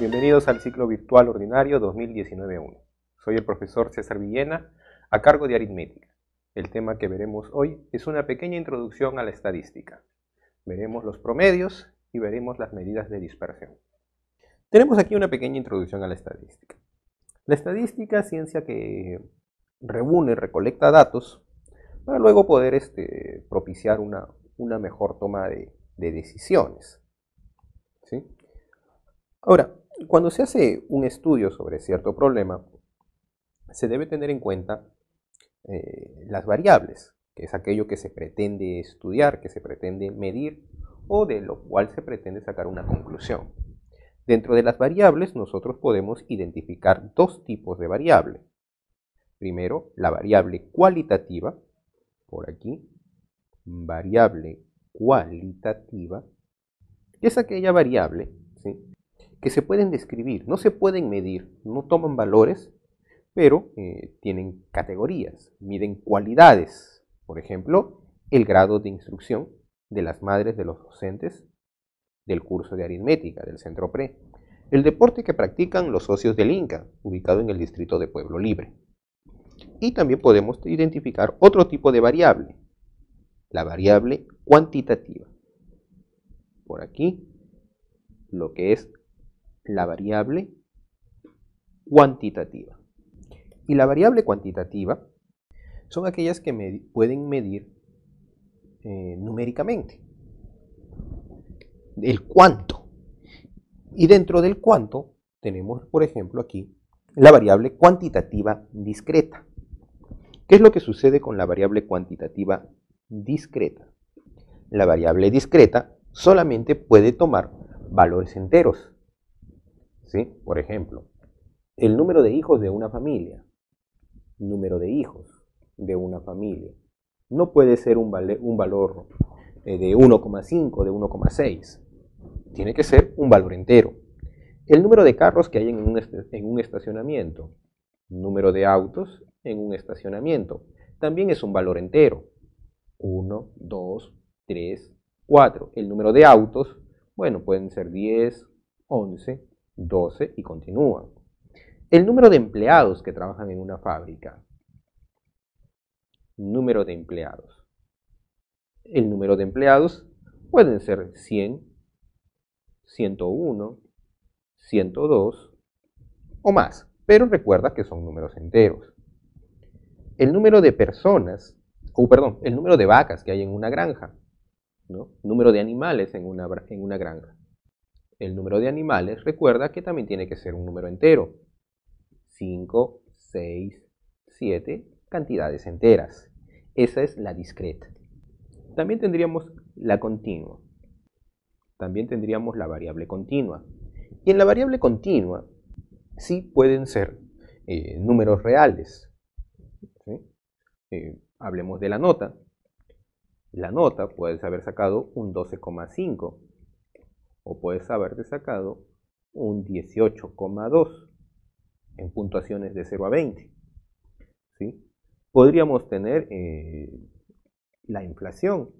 Bienvenidos al ciclo virtual ordinario 2019-1. Soy el profesor César Villena, a cargo de aritmética. El tema que veremos hoy es una pequeña introducción a la estadística. Veremos los promedios y veremos las medidas de dispersión. Tenemos aquí una pequeña introducción a la estadística. La estadística es ciencia que reúne, recolecta datos para luego poder este, propiciar una, mejor toma de, de decisiones. ¿Sí? Ahora, cuando se hace un estudio sobre cierto problema, se debe tener en cuenta eh, las variables, que es aquello que se pretende estudiar, que se pretende medir o de lo cual se pretende sacar una conclusión. Dentro de las variables nosotros podemos identificar dos tipos de variable. Primero, la variable cualitativa, por aquí, variable cualitativa, que es aquella variable ¿sí? que se pueden describir, no se pueden medir, no toman valores, pero eh, tienen categorías, miden cualidades, por ejemplo, el grado de instrucción de las madres de los docentes del curso de aritmética del centro pre, el deporte que practican los socios del Inca, ubicado en el distrito de Pueblo Libre. Y también podemos identificar otro tipo de variable, la variable cuantitativa. Por aquí, lo que es la variable cuantitativa. Y la variable cuantitativa son aquellas que pueden medir eh, numéricamente. El cuánto. Y dentro del cuánto tenemos, por ejemplo, aquí la variable cuantitativa discreta. ¿Qué es lo que sucede con la variable cuantitativa discreta? La variable discreta solamente puede tomar valores enteros. Por ejemplo, el número de hijos de una familia. Número de hijos de una familia. No puede ser un, valor eh, de 1,5, de 1,6. Tiene que ser un valor entero. El número de carros que hay en un, en un estacionamiento. Número de autos en un estacionamiento. También es un valor entero. 1, 2, 3, 4. El número de autos, bueno, pueden ser 10, 11, 12 y continúa. El número de empleados que trabajan en una fábrica. Número de empleados. El número de empleados pueden ser 100, 101, 102 o más, pero recuerda que son números enteros. El número de personas, o oh, perdón, el número de vacas que hay en una granja, número de animales en una granja el número de animales, recuerda que también tiene que ser un número entero. 5, 6, 7, cantidades enteras. Esa es la discreta. También tendríamos la continua. También tendríamos la variable continua. Y en la variable continua sí pueden ser eh, números reales. Eh, hablemos de la nota. La nota puedes haber sacado un 12,5 o puedes haberte sacado un 18,2 en puntuaciones de 0 a 20. ¿sí? Podríamos tener eh, la inflación.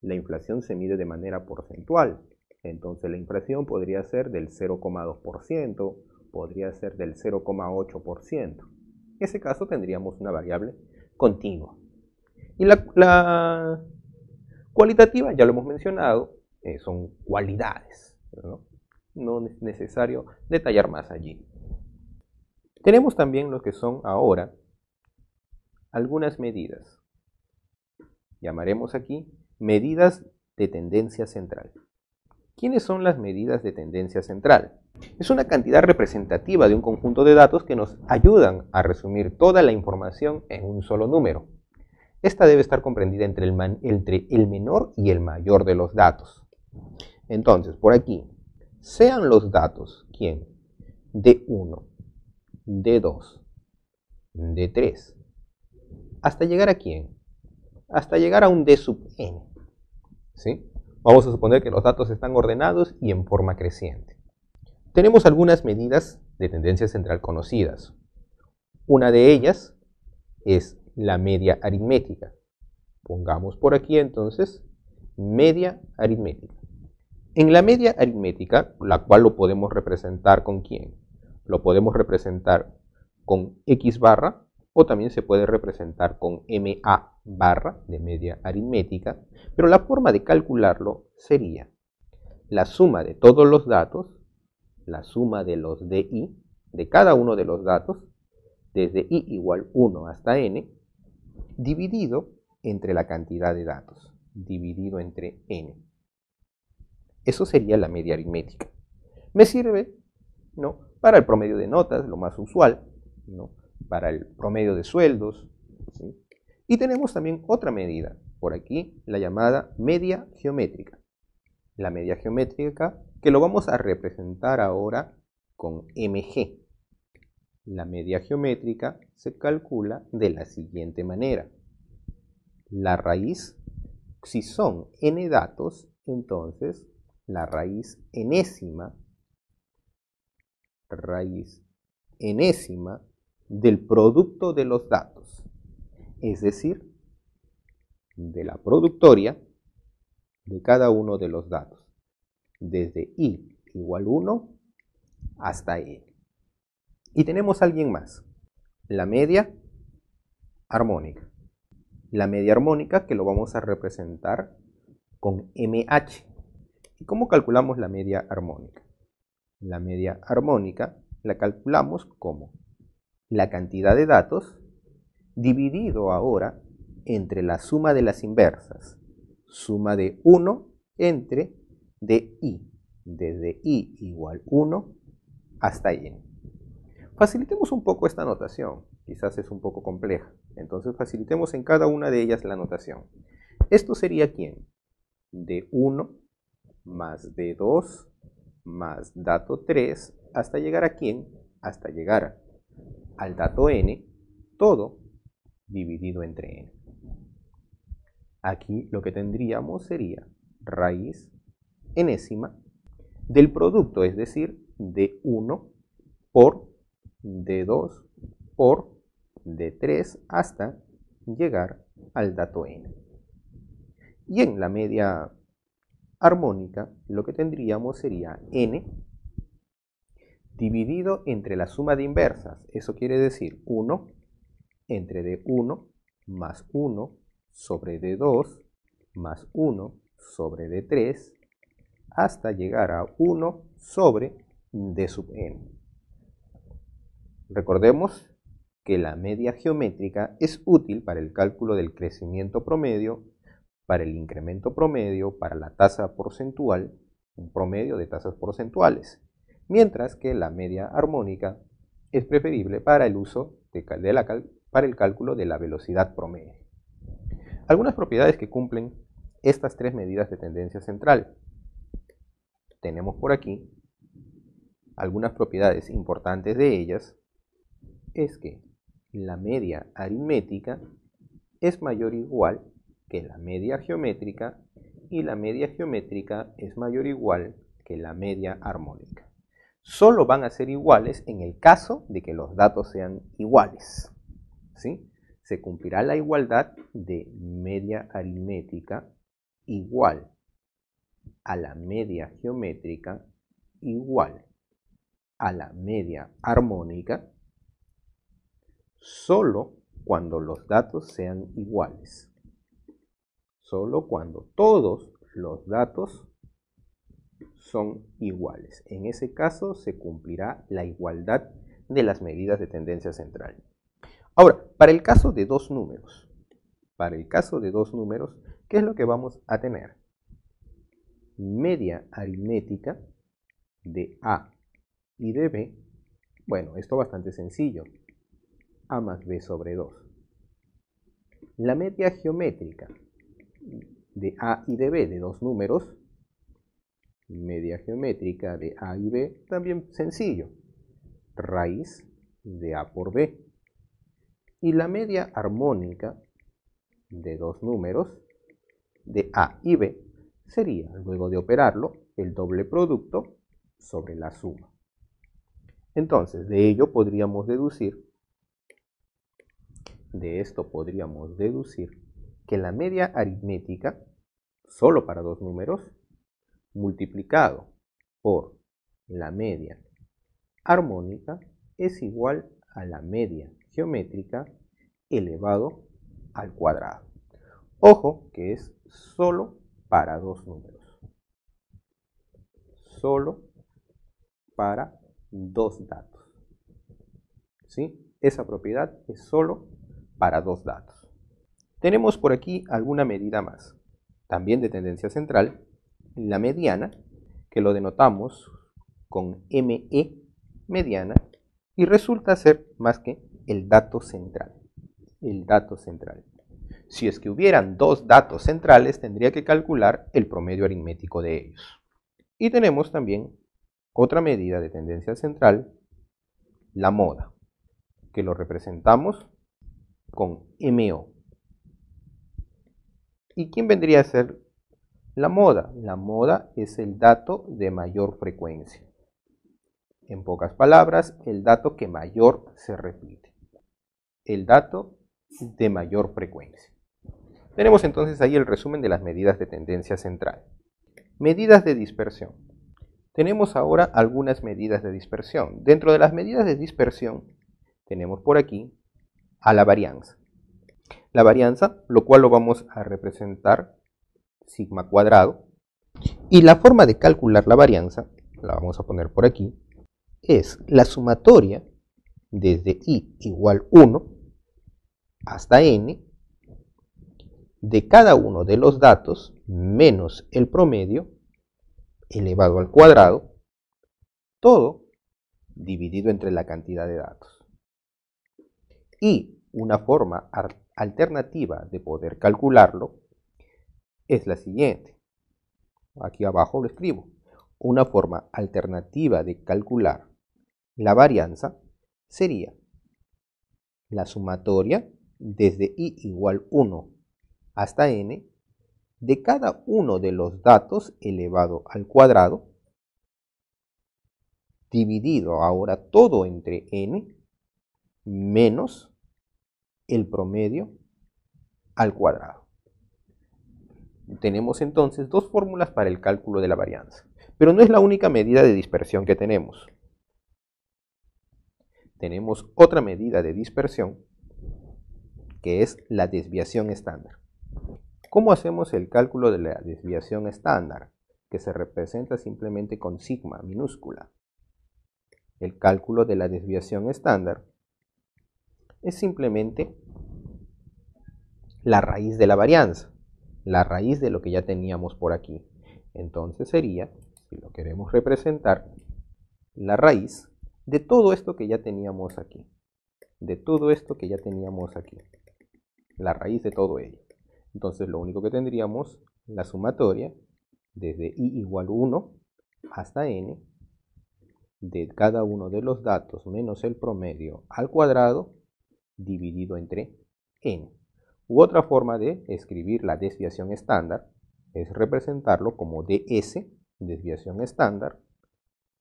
La inflación se mide de manera porcentual. Entonces la inflación podría ser del 0,2%, podría ser del 0,8%. En ese caso tendríamos una variable continua. Y la, la cualitativa, ya lo hemos mencionado, eh, son cualidades. ¿no? es necesario detallar más allí. Tenemos también lo que son ahora algunas medidas. Llamaremos aquí medidas de tendencia central. ¿Quiénes son las medidas de tendencia central? Es una cantidad representativa de un conjunto de datos que nos ayudan a resumir toda la información en un solo número. Esta debe estar comprendida entre el menor y el mayor de los datos. Entonces, por aquí, sean los datos, ¿quién? d 1, d 2, d 3, hasta llegar a quién? Hasta llegar a un D sub n. Vamos a suponer que los datos están ordenados y en forma creciente. Tenemos algunas medidas de tendencia central conocidas. Una de ellas es la media aritmética. Pongamos por aquí entonces media aritmética. En la media aritmética, la cual lo podemos representar con quién? Lo podemos representar con x barra o también se puede representar con MA barra de media aritmética, pero la forma de calcularlo sería la suma de todos los datos, la suma de los DI, de cada uno de los datos, desde I igual 1 hasta N, dividido entre la cantidad de datos, dividido entre N. Eso sería la media aritmética. Me sirve ¿no? para el promedio de notas, lo más usual, para el promedio de sueldos. Y tenemos también otra medida, por aquí, la llamada media geométrica. La media geométrica que lo vamos a representar ahora con mg. La media geométrica se calcula de la siguiente manera. La raíz, si son n datos, entonces la raíz enésima, raíz enésima del producto de los datos, es decir, de la productoria de cada uno de los datos, desde i igual 1 hasta n. E. Y tenemos alguien más, la media armónica. La media armónica que lo vamos a representar con mh, ¿Y cómo calculamos la media armónica? La media armónica la calculamos como la cantidad de datos dividido ahora entre la suma de las inversas, suma de 1 entre de i, desde i igual 1 hasta n. Facilitemos un poco esta notación, quizás es un poco compleja, entonces facilitemos en cada una de ellas la notación. Esto sería quién? De 1 más D2 más dato 3 hasta llegar a quién? Hasta llegar al dato n, todo dividido entre n. Aquí lo que tendríamos sería raíz enésima del producto, es decir, de 1 por D2 por D3 hasta llegar al dato n. Y en la media armónica, lo que tendríamos sería n dividido entre la suma de inversas. Eso quiere decir 1 entre d1 más 1 sobre d2 más 1 sobre d3 hasta llegar a 1 sobre d sub n. Recordemos que la media geométrica es útil para el cálculo del crecimiento promedio para el incremento promedio, para la tasa porcentual, un promedio de tasas porcentuales, mientras que la media armónica es preferible para el uso de, para el cálculo de la velocidad promedio. Algunas propiedades que cumplen estas tres medidas de tendencia central. Tenemos por aquí algunas propiedades importantes de ellas es que la media aritmética es mayor o igual que la media geométrica y la media geométrica es mayor o igual que la media armónica. Solo van a ser iguales en el caso de que los datos sean iguales. ¿sí? Se cumplirá la igualdad de media aritmética igual a la media geométrica igual a la media armónica solo cuando los datos sean iguales solo cuando todos los datos son iguales. En ese caso se cumplirá la igualdad de las medidas de tendencia central. Ahora, para el caso de dos números, para el caso de dos números, ¿qué es lo que vamos a tener? Media aritmética de A y de B. Bueno, esto bastante sencillo. A más B sobre 2. La media geométrica de A y de B, de dos números, media geométrica de A y B, también sencillo, raíz de A por B. Y la media armónica de dos números, de A y B, sería, luego de operarlo, el doble producto sobre la suma. Entonces, de ello podríamos deducir, de esto podríamos deducir que la media aritmética, solo para dos números, multiplicado por la media armónica es igual a la media geométrica elevado al cuadrado. Ojo que es solo para dos números. Solo para dos datos. ¿Sí? Esa propiedad es solo para dos datos. Tenemos por aquí alguna medida más, también de tendencia central, la mediana, que lo denotamos con ME mediana, y resulta ser más que el dato central. El dato central. Si es que hubieran dos datos centrales, tendría que calcular el promedio aritmético de ellos. Y tenemos también otra medida de tendencia central, la moda, que lo representamos con MO. ¿Y quién vendría a ser la moda? La moda es el dato de mayor frecuencia. En pocas palabras, el dato que mayor se repite. El dato de mayor frecuencia. Tenemos entonces ahí el resumen de las medidas de tendencia central. Medidas de dispersión. Tenemos ahora algunas medidas de dispersión. Dentro de las medidas de dispersión tenemos por aquí a la varianza la varianza, lo cual lo vamos a representar sigma cuadrado. Y la forma de calcular la varianza, la vamos a poner por aquí, es la sumatoria desde i igual 1 hasta n de cada uno de los datos menos el promedio elevado al cuadrado, todo dividido entre la cantidad de datos. Y una forma alternativa de poder calcularlo es la siguiente. Aquí abajo lo escribo. Una forma alternativa de calcular la varianza sería la sumatoria desde i igual 1 hasta n de cada uno de los datos elevado al cuadrado dividido ahora todo entre n menos el promedio al cuadrado. Tenemos entonces dos fórmulas para el cálculo de la varianza, pero no es la única medida de dispersión que tenemos. Tenemos otra medida de dispersión que es la desviación estándar. ¿Cómo hacemos el cálculo de la desviación estándar? Que se representa simplemente con sigma minúscula. El cálculo de la desviación estándar es simplemente la raíz de la varianza, la raíz de lo que ya teníamos por aquí. Entonces sería, si lo queremos representar, la raíz de todo esto que ya teníamos aquí. De todo esto que ya teníamos aquí. La raíz de todo ello. Entonces lo único que tendríamos, la sumatoria, desde i igual 1 hasta n, de cada uno de los datos menos el promedio al cuadrado dividido entre n. U otra forma de escribir la desviación estándar es representarlo como ds, desviación estándar,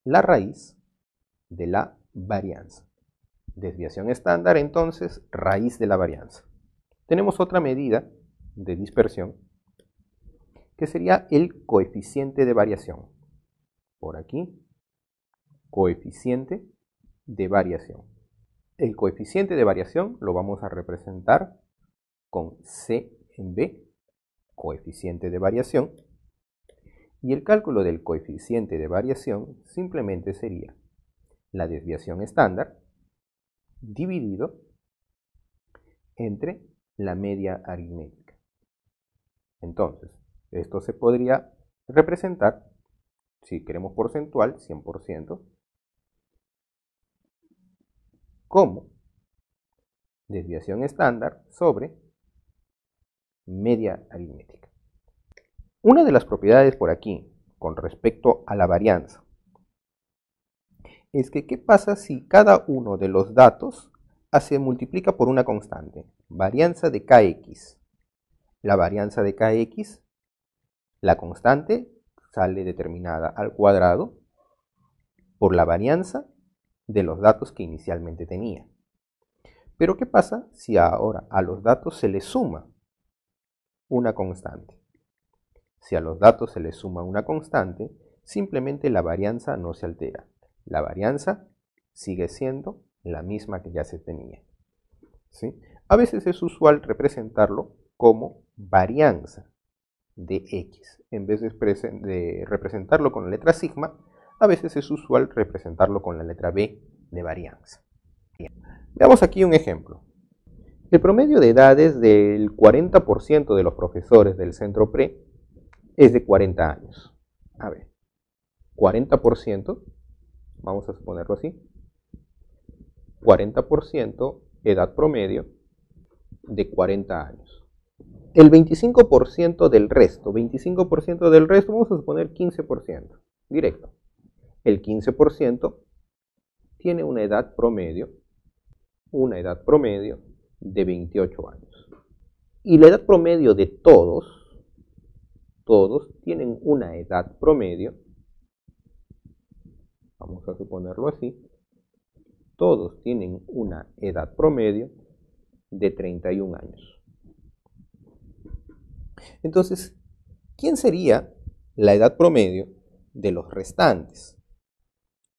la raíz de la varianza. Desviación estándar, entonces, raíz de la varianza. Tenemos otra medida de dispersión que sería el coeficiente de variación. Por aquí, coeficiente de variación el coeficiente de variación lo vamos a representar con c b, coeficiente de variación, y el cálculo del coeficiente de variación simplemente sería la desviación estándar dividido entre la media aritmética. Entonces, esto se podría representar, si queremos porcentual, 100%, como desviación estándar sobre media aritmética. Una de las propiedades por aquí con respecto a la varianza es que qué pasa si cada uno de los datos ah, se multiplica por una constante, varianza de kx. La varianza de kx, la constante sale determinada al cuadrado por la varianza de los datos que inicialmente tenía. Pero ¿qué pasa si ahora a los datos se le suma una constante? Si a los datos se le suma una constante, simplemente la varianza no se altera. La varianza sigue siendo la misma que ya se tenía. A veces es usual representarlo como varianza de x. En vez de representarlo con la letra sigma, a veces es usual representarlo con la letra B de varianza. Veamos aquí un ejemplo. El promedio de edades del 40% de los profesores del centro pre es de 40 años. A ver, 40%, vamos a suponerlo así, 40% edad promedio de 40 años. El 25% del resto, 25% del resto, vamos a suponer 15%, directo. El 15% tiene una edad promedio, una edad promedio de 28 años. Y la edad promedio de todos, todos tienen una edad promedio, vamos a suponerlo así, todos tienen una edad promedio de 31 años. Entonces, ¿quién sería la edad promedio de los restantes?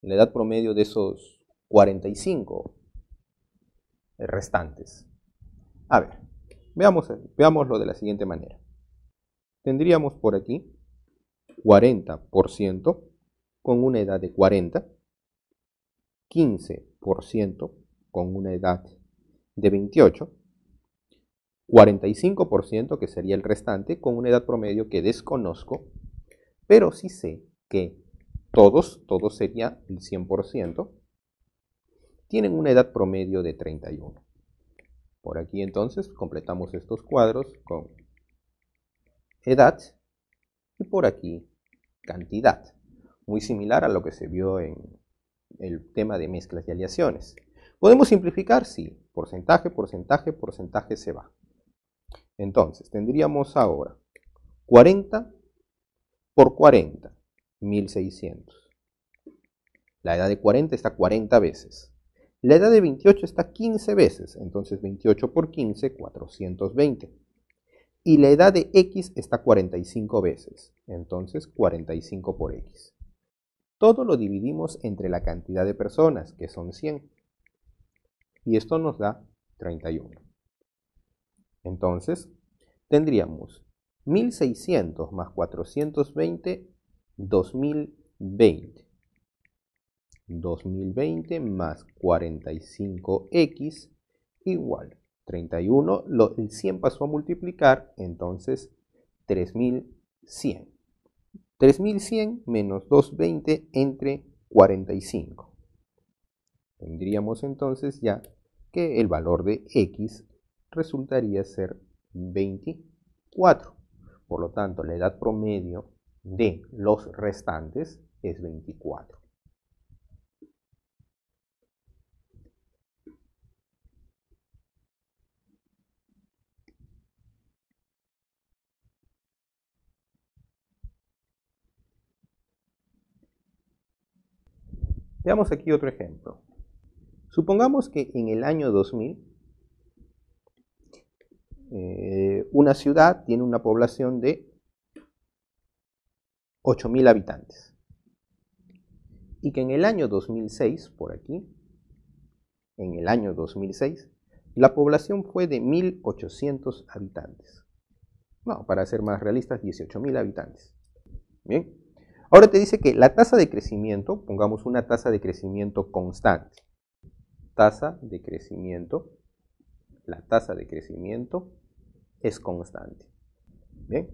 la edad promedio de esos 45 restantes. A ver, veamos, veámoslo de la siguiente manera. Tendríamos por aquí 40% con una edad de 40, 15% con una edad de 28, 45% que sería el restante con una edad promedio que desconozco, pero sí sé que todos, todo sería el 100%, tienen una edad promedio de 31. Por aquí entonces completamos estos cuadros con edad y por aquí cantidad, muy similar a lo que se vio en el tema de mezclas y aleaciones. ¿Podemos simplificar? Sí, porcentaje, porcentaje, porcentaje se va. Entonces, tendríamos ahora 40 por 40 1600. La edad de 40 está 40 veces. La edad de 28 está 15 veces, entonces 28 por 15, 420. Y la edad de x está 45 veces, entonces 45 por x. Todo lo dividimos entre la cantidad de personas, que son 100. Y esto nos da 31. Entonces, tendríamos 1600 más 420 2020. 2020 más 45x igual 31. el 100 pasó a multiplicar, entonces 3100. 3100 menos 220 entre 45. Tendríamos entonces ya que el valor de x resultaría ser 24. Por lo tanto, la edad promedio de los restantes es 24. Veamos aquí otro ejemplo. Supongamos que en el año 2000 eh, una ciudad tiene una población de 8.000 habitantes. Y que en el año 2006, por aquí, en el año 2006, la población fue de 1.800 habitantes. No, para ser más realistas, 18.000 habitantes. Bien. Ahora te dice que la tasa de crecimiento, pongamos una tasa de crecimiento constante. Tasa de crecimiento, la tasa de crecimiento es constante. Bien.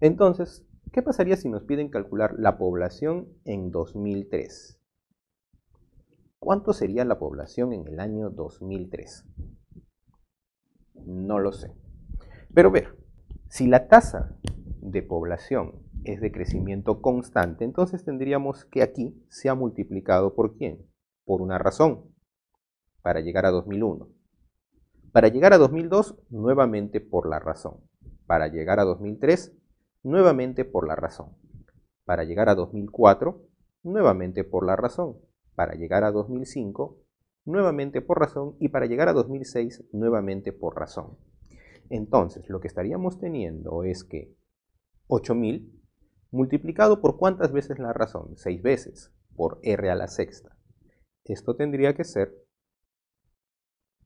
Entonces, ¿Qué pasaría si nos piden calcular la población en 2003? ¿Cuánto sería la población en el año 2003? No lo sé. Pero ver, si la tasa de población es de crecimiento constante, entonces tendríamos que aquí se ha multiplicado por quién? Por una razón, para llegar a 2001. Para llegar a 2002, nuevamente por la razón. Para llegar a 2003, nuevamente por la razón, para llegar a 2004, nuevamente por la razón, para llegar a 2005, nuevamente por razón y para llegar a 2006, nuevamente por razón. Entonces, lo que estaríamos teniendo es que 8000 multiplicado por cuántas veces la razón, 6 veces, por r a la sexta. Esto tendría que ser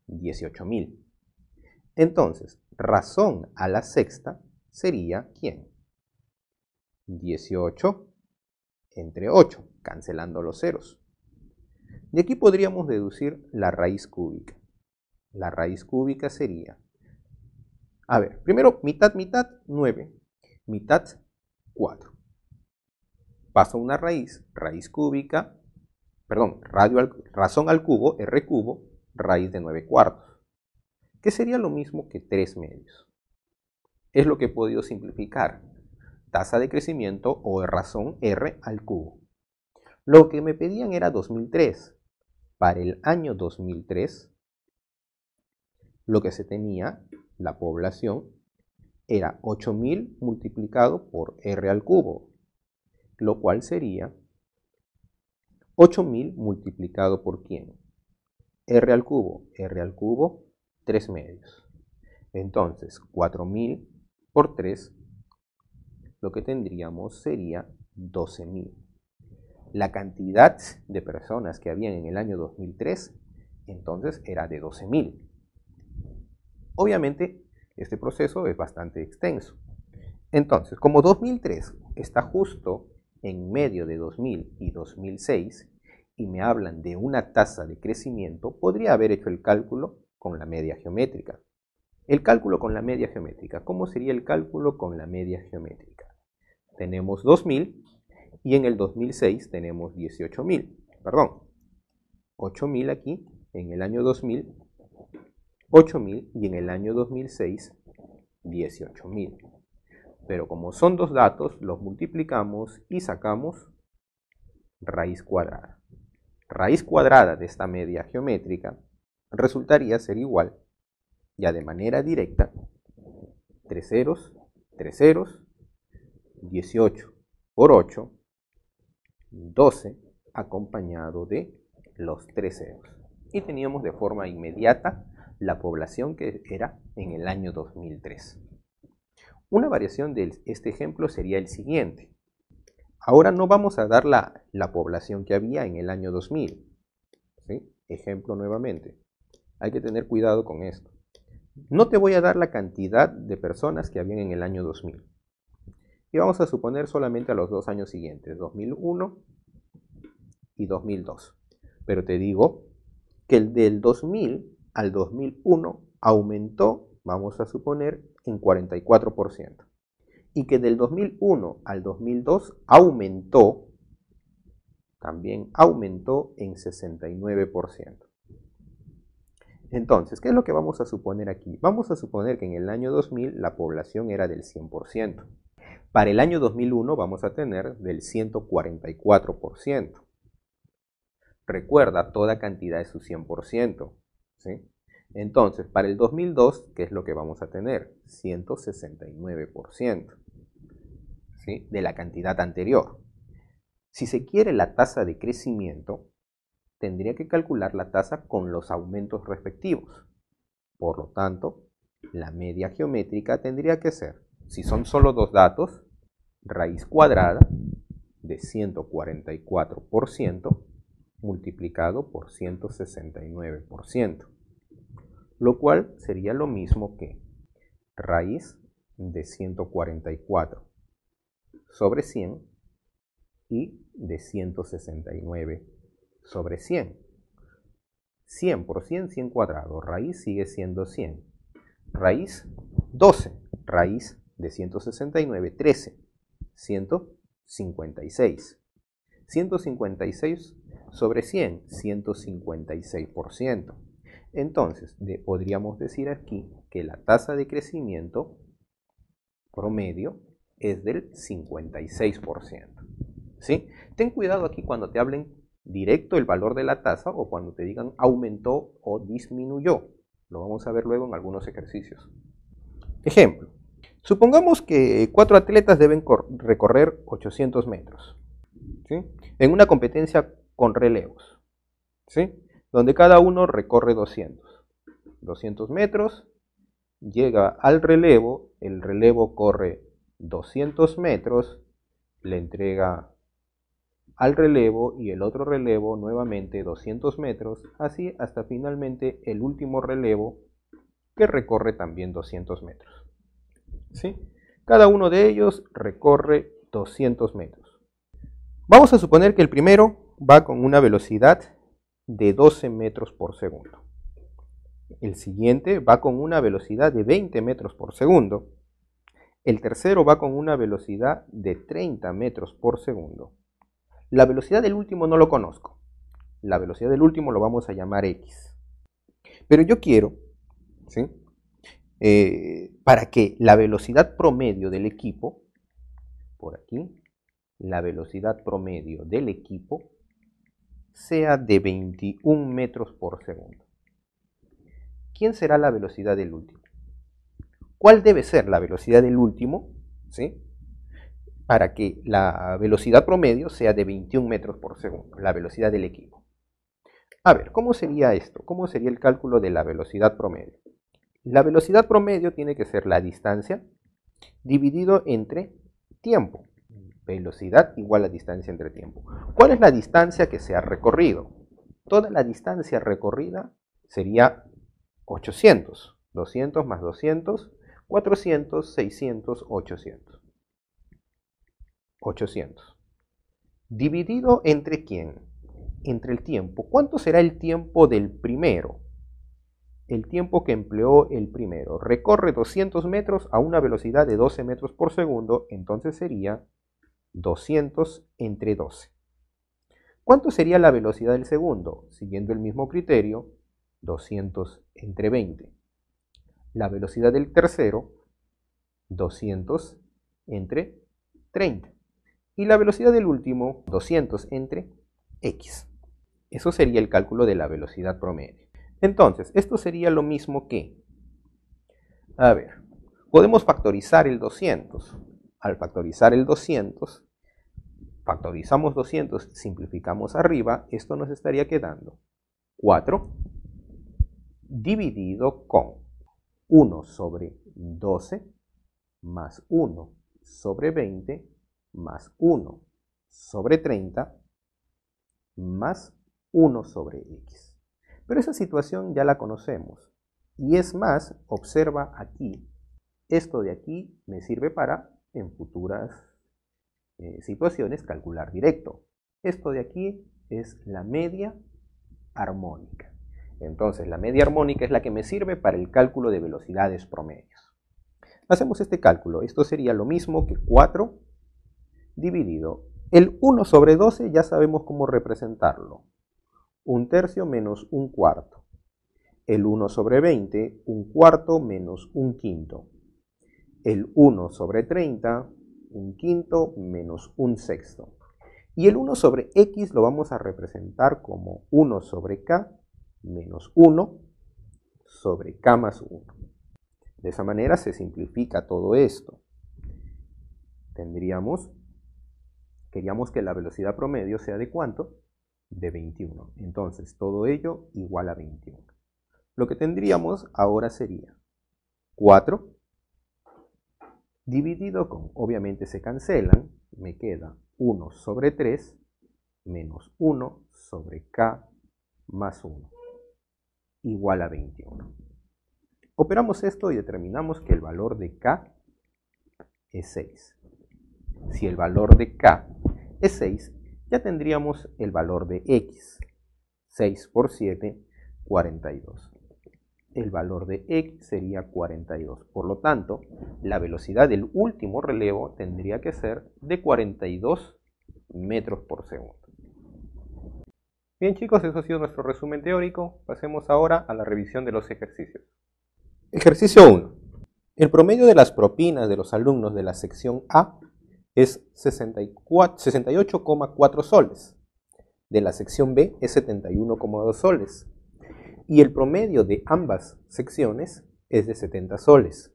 18.000. Entonces, razón a la sexta sería ¿quién? 18 entre 8, cancelando los ceros. De aquí podríamos deducir la raíz cúbica. La raíz cúbica sería, a ver, primero mitad, mitad, 9, mitad, 4. Paso una raíz, raíz cúbica, perdón, radio razón al cubo, r cubo, raíz de 9 cuartos, que sería lo mismo que 3 medios. Es lo que he podido simplificar tasa de crecimiento o razón R al cubo. Lo que me pedían era 2003. Para el año 2003, lo que se tenía, la población, era 8000 multiplicado por R al cubo, lo cual sería 8000 multiplicado por quién? R al cubo, R al cubo, 3 medios. Entonces, 4000 por 3 lo que tendríamos sería 12.000. La cantidad de personas que habían en el año 2003 entonces era de 12.000. Obviamente, este proceso es bastante extenso. Entonces, como 2003 está justo en medio de 2000 y 2006 y me hablan de una tasa de crecimiento, podría haber hecho el cálculo con la media geométrica. El cálculo con la media geométrica. ¿Cómo sería el cálculo con la media geométrica? tenemos 2.000 y en el 2006 tenemos 18.000. Perdón, 8.000 aquí, en el año 2000, 8.000 y en el año 2006 18.000. Pero como son dos datos, los multiplicamos y sacamos raíz cuadrada. Raíz cuadrada de esta media geométrica resultaría ser igual, ya de manera directa, 3 ceros, 3 ceros, 18 por 8, 12 acompañado de los 13. Y teníamos de forma inmediata la población que era en el año 2003. Una variación de este ejemplo sería el siguiente. Ahora no vamos a dar la, población que había en el año 2000. ¿sí? Ejemplo nuevamente. Hay que tener cuidado con esto. No te voy a dar la cantidad de personas que habían en el año 2000. Y vamos a suponer solamente a los dos años siguientes, 2001 y 2002. Pero te digo que el del 2000 al 2001 aumentó, vamos a suponer, en 44%. Y que del 2001 al 2002 aumentó, también aumentó en 69%. Entonces, ¿qué es lo que vamos a suponer aquí? Vamos a suponer que en el año 2000 la población era del 100%. Para el año 2001 vamos a tener del 144%. Recuerda, toda cantidad es su 100%. ¿sí? Entonces, para el 2002, ¿qué es lo que vamos a tener? 169% ¿sí? de la cantidad anterior. Si se quiere la tasa de crecimiento, tendría que calcular la tasa con los aumentos respectivos. Por lo tanto, la media geométrica tendría que ser si son solo dos datos, raíz cuadrada de 144% multiplicado por 169%, lo cual sería lo mismo que raíz de 144 sobre 100 y de 169 sobre 100. 100 por 100, 100 cuadrado. Raíz sigue siendo 100. Raíz 12. Raíz de 169, 13, 156. 156 sobre 100, 156%. Entonces, podríamos decir aquí que la tasa de crecimiento promedio es del 56%. ¿sí? Ten cuidado aquí cuando te hablen directo el valor de la tasa o cuando te digan aumentó o disminuyó. Lo vamos a ver luego en algunos ejercicios. Ejemplo, Supongamos que cuatro atletas deben recorrer 800 metros en una competencia con relevos, donde cada uno recorre 200. 200 metros, llega al relevo, el relevo corre 200 metros, le entrega al relevo y el otro relevo nuevamente 200 metros, así hasta finalmente el último relevo que recorre también 200 metros. Cada uno de ellos recorre 200 metros. Vamos a suponer que el primero va con una velocidad de 12 metros por segundo. El siguiente va con una velocidad de 20 metros por segundo. El tercero va con una velocidad de 30 metros por segundo. La velocidad del último no lo conozco. La velocidad del último lo vamos a llamar x. Pero yo quiero eh, para que la velocidad promedio del equipo, por aquí, la velocidad promedio del equipo sea de 21 metros por segundo. ¿Quién será la velocidad del último? ¿Cuál debe ser la velocidad del último? ¿Sí? Para que la velocidad promedio sea de 21 metros por segundo, la velocidad del equipo. A ver, ¿cómo sería esto? ¿Cómo sería el cálculo de la velocidad promedio? La velocidad promedio tiene que ser la distancia dividido entre tiempo. Velocidad igual a distancia entre tiempo. ¿Cuál es la distancia que se ha recorrido? Toda la distancia recorrida sería 800. 200 más 200, 400, 600, 800. 800. ¿Dividido entre quién? Entre el tiempo. ¿Cuánto será el tiempo del primero? el tiempo que empleó el primero. Recorre 200 metros a una velocidad de 12 metros por segundo, entonces sería 200 entre 12. ¿Cuánto sería la velocidad del segundo? Siguiendo el mismo criterio, 200 entre 20. La velocidad del tercero, 200 entre 30. Y la velocidad del último, 200 entre x. Eso sería el cálculo de la velocidad promedio. Entonces, esto sería lo mismo que, a ver, podemos factorizar el 200. Al factorizar el 200, factorizamos 200, simplificamos arriba, esto nos estaría quedando 4 dividido con 1 sobre 12 más 1 sobre 20 más 1 sobre 30 más 1 sobre x. Pero esa situación ya la conocemos. Y es más, observa aquí. Esto de aquí me sirve para, en futuras eh, situaciones, calcular directo. Esto de aquí es la media armónica. Entonces, la media armónica es la que me sirve para el cálculo de velocidades promedios. Hacemos este cálculo. Esto sería lo mismo que 4 dividido. El 1 sobre 12 ya sabemos cómo representarlo. 1 tercio menos 1 cuarto. El 1 sobre 20, 1 cuarto menos 1 quinto. El 1 sobre 30, 1 quinto menos 1 sexto. Y el 1 sobre x lo vamos a representar como 1 sobre k menos 1 sobre k más 1. De esa manera se simplifica todo esto. Tendríamos, queríamos que la velocidad promedio sea de cuánto? de 21. Entonces, todo ello igual a 21. Lo que tendríamos ahora sería 4 dividido con, obviamente se cancelan, me queda 1 sobre 3 menos 1 sobre k más 1 igual a 21. Operamos esto y determinamos que el valor de k es 6. Si el valor de k es 6, ya tendríamos el valor de x. 6 por 7, 42. El valor de x sería 42. Por lo tanto, la velocidad del último relevo tendría que ser de 42 metros por segundo. Bien chicos, eso ha sido nuestro resumen teórico. Pasemos ahora a la revisión de los ejercicios. Ejercicio 1. El promedio de las propinas de los alumnos de la sección A es 68,4 soles. De la sección B es 71,2 soles. Y el promedio de ambas secciones es de 70 soles.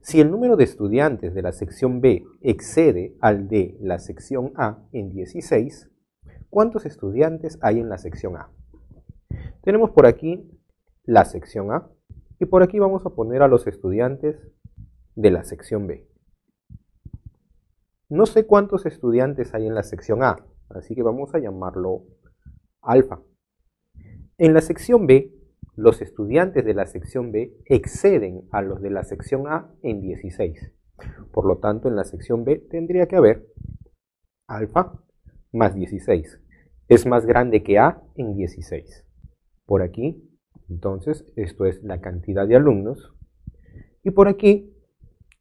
Si el número de estudiantes de la sección B excede al de la sección A en 16, ¿cuántos estudiantes hay en la sección A? Tenemos por aquí la sección A y por aquí vamos a poner a los estudiantes de la sección B. No sé cuántos estudiantes hay en la sección A, así que vamos a llamarlo alfa. En la sección B, los estudiantes de la sección B exceden a los de la sección A en 16. Por lo tanto, en la sección B tendría que haber alfa más 16. Es más grande que A en 16. Por aquí, entonces, esto es la cantidad de alumnos. Y por aquí,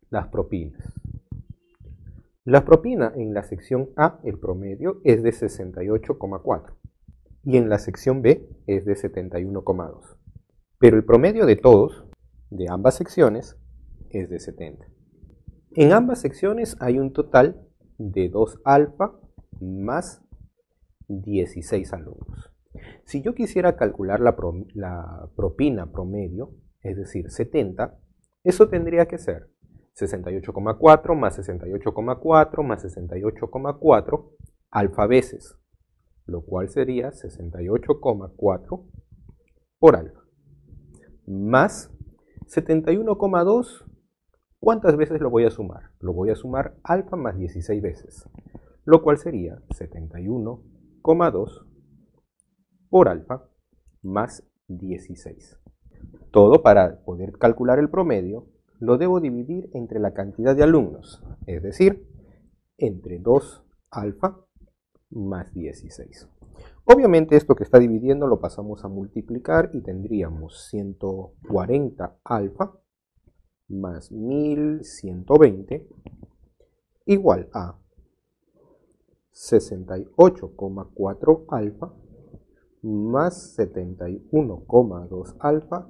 las propinas. La propina en la sección A, el promedio, es de 68,4 y en la sección B es de 71,2. Pero el promedio de todos, de ambas secciones, es de 70. En ambas secciones hay un total de 2 alfa más 16 alumnos. Si yo quisiera calcular la, propina promedio, es decir, 70, eso tendría que ser 68,4 más 68,4 más 68,4 alfa veces, lo cual sería 68,4 por alfa, más 71,2, ¿cuántas veces lo voy a sumar? Lo voy a sumar alfa más 16 veces, lo cual sería 71,2 por alfa más 16. Todo para poder calcular el promedio lo debo dividir entre la cantidad de alumnos, es decir, entre 2 alfa más 16. Obviamente esto que está dividiendo lo pasamos a multiplicar y tendríamos 140 alfa más 1120 igual a 68,4 alfa más 71,2 alfa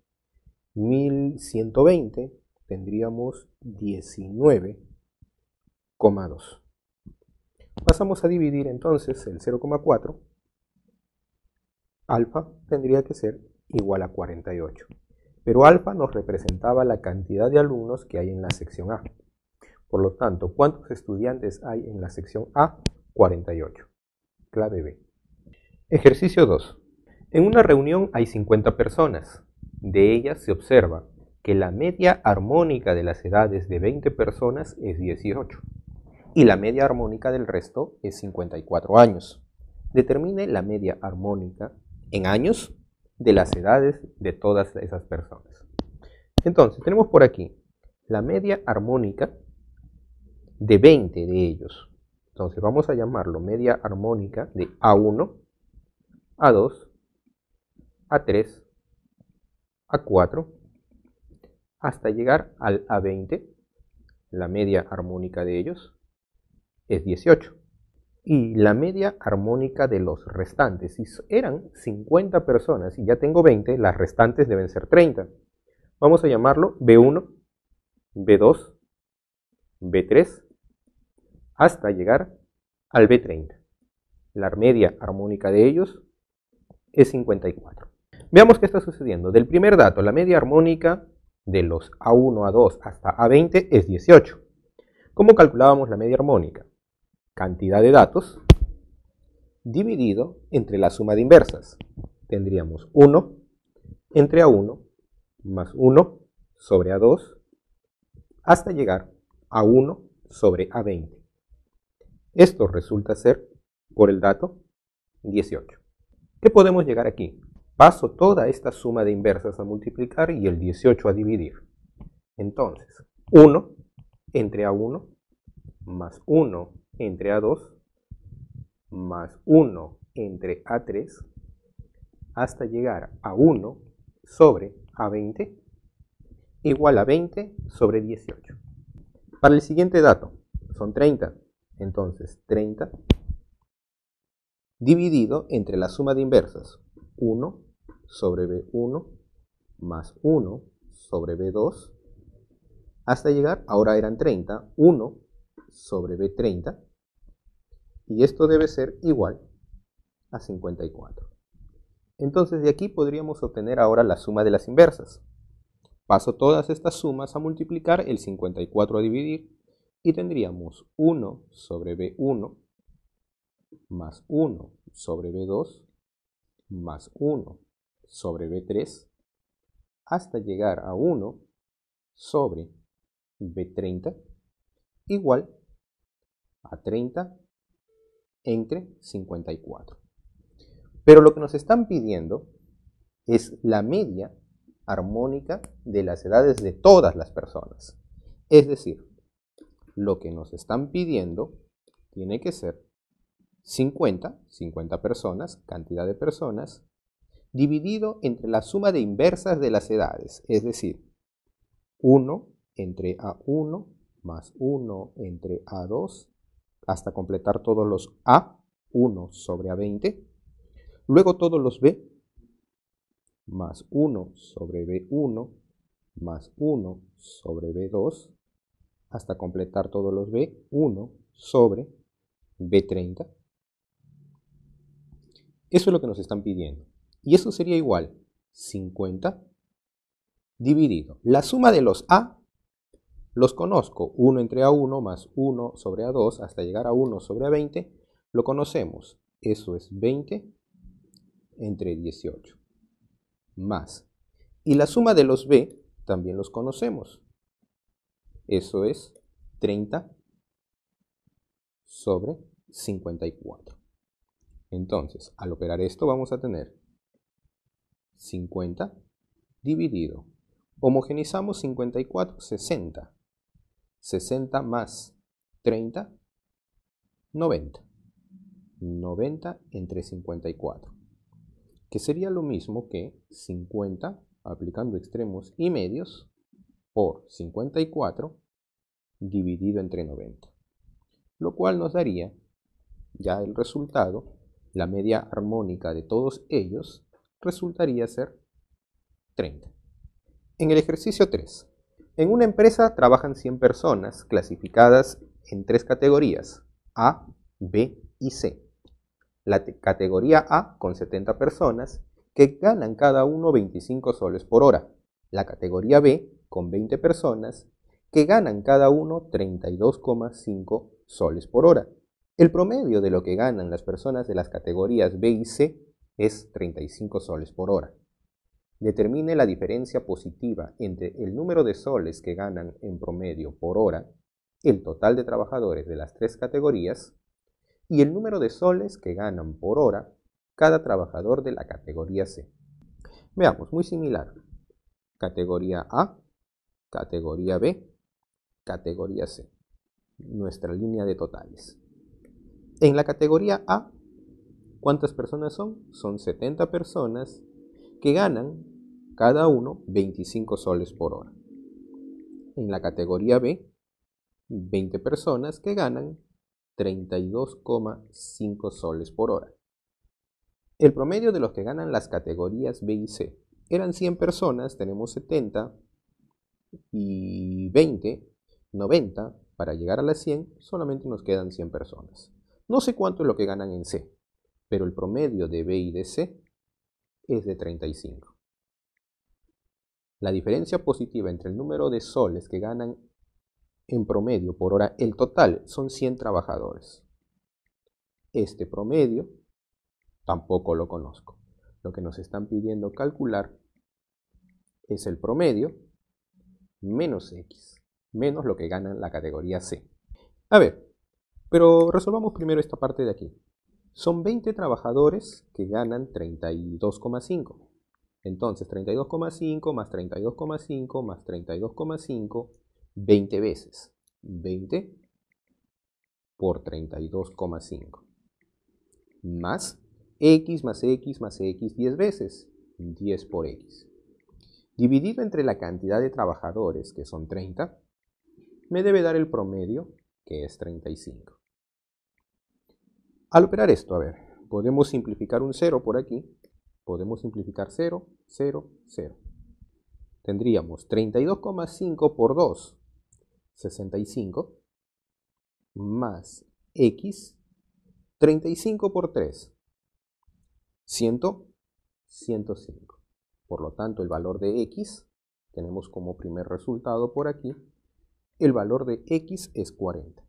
1120 tendríamos 19,2. Pasamos a dividir entonces el 0,4. Alfa tendría que ser igual a 48. Pero alfa nos representaba la cantidad de alumnos que hay en la sección A. Por lo tanto, ¿cuántos estudiantes hay en la sección A? 48. Clave B. Ejercicio 2. En una reunión hay 50 personas. De ellas se observa que la media armónica de las edades de 20 personas es 18 y la media armónica del resto es 54 años. Determine la media armónica en años de las edades de todas esas personas. Entonces, tenemos por aquí la media armónica de 20 de ellos. Entonces, vamos a llamarlo media armónica de A1, A2, A3, a4 hasta llegar al A20, la media armónica de ellos es 18. Y la media armónica de los restantes, si eran 50 personas y ya tengo 20, las restantes deben ser 30. Vamos a llamarlo B1, B2, B3, hasta llegar al B30. La media armónica de ellos es 54. Veamos qué está sucediendo. Del primer dato, la media armónica de los A1, A2 hasta A20 es 18. ¿Cómo calculábamos la media armónica? Cantidad de datos dividido entre la suma de inversas. Tendríamos 1 entre A1 más 1 sobre A2 hasta llegar a 1 sobre A20. Esto resulta ser, por el dato, 18. ¿Qué podemos llegar aquí? Paso toda esta suma de inversas a multiplicar y el 18 a dividir. Entonces, 1 entre A1 más 1 entre A2 más 1 entre A3 hasta llegar a 1 sobre A20 igual a 20 sobre 18. Para el siguiente dato, son 30. Entonces, 30 dividido entre la suma de inversas 1 sobre B1 más 1 sobre B2 hasta llegar, ahora eran 30, 1 sobre B30 y esto debe ser igual a 54. Entonces de aquí podríamos obtener ahora la suma de las inversas. Paso todas estas sumas a multiplicar el 54 a dividir y tendríamos 1 sobre B1 más 1 sobre B2 más 1 sobre B3 hasta llegar a 1 sobre B30 igual a 30 entre 54. Pero lo que nos están pidiendo es la media armónica de las edades de todas las personas. Es decir, lo que nos están pidiendo tiene que ser 50, 50 personas, cantidad de personas, dividido entre la suma de inversas de las edades, es decir, 1 entre A1 más 1 entre A2 hasta completar todos los A1 sobre A20, luego todos los B más 1 sobre B1 más 1 sobre B2 hasta completar todos los B1 sobre B30 eso es lo que nos están pidiendo. Y eso sería igual 50 dividido. La suma de los A los conozco. 1 entre A1 más 1 sobre A2 hasta llegar a 1 sobre A20. Lo conocemos. Eso es 20 entre 18. Más. Y la suma de los B también los conocemos. Eso es 30 sobre 54. Entonces, al operar esto vamos a tener 50 dividido. Homogenizamos 54, 60. 60 más 30, 90. 90 entre 54. Que sería lo mismo que 50 aplicando extremos y medios por 54 dividido entre 90. Lo cual nos daría ya el resultado la media armónica de todos ellos resultaría ser 30. En el ejercicio 3, en una empresa trabajan 100 personas clasificadas en tres categorías, A, B y C. La categoría A con 70 personas que ganan cada uno 25 soles por hora. La categoría B con 20 personas que ganan cada uno 32,5 soles por hora. El promedio de lo que ganan las personas de las categorías B y C es 35 soles por hora. Determine la diferencia positiva entre el número de soles que ganan en promedio por hora, el total de trabajadores de las tres categorías, y el número de soles que ganan por hora cada trabajador de la categoría C. Veamos, muy similar. Categoría A, categoría B, categoría C. Nuestra línea de totales. En la categoría A, ¿cuántas personas son? Son 70 personas que ganan cada uno 25 soles por hora. En la categoría B, 20 personas que ganan 32,5 soles por hora. El promedio de los que ganan las categorías B y C eran 100 personas, tenemos 70 y 20, 90, para llegar a las 100 solamente nos quedan 100 personas. No sé cuánto es lo que ganan en C, pero el promedio de B y de C es de 35. La diferencia positiva entre el número de soles que ganan en promedio por hora, el total son 100 trabajadores. Este promedio tampoco lo conozco. Lo que nos están pidiendo calcular es el promedio menos X, menos lo que ganan la categoría C. A ver, pero resolvamos primero esta parte de aquí. Son 20 trabajadores que ganan 32,5. Entonces, 32,5 más 32,5 más 32,5, 20 veces. 20 por 32,5. Más x más x más x 10 veces. 10 por x. Dividido entre la cantidad de trabajadores, que son 30, me debe dar el promedio, que es 35. Al operar esto, a ver, podemos simplificar un 0 por aquí, podemos simplificar 0, 0, 0. Tendríamos 32,5 por 2, 65, más x, 35 por 3, 100, 105. Por lo tanto, el valor de x, tenemos como primer resultado por aquí, el valor de x es 40.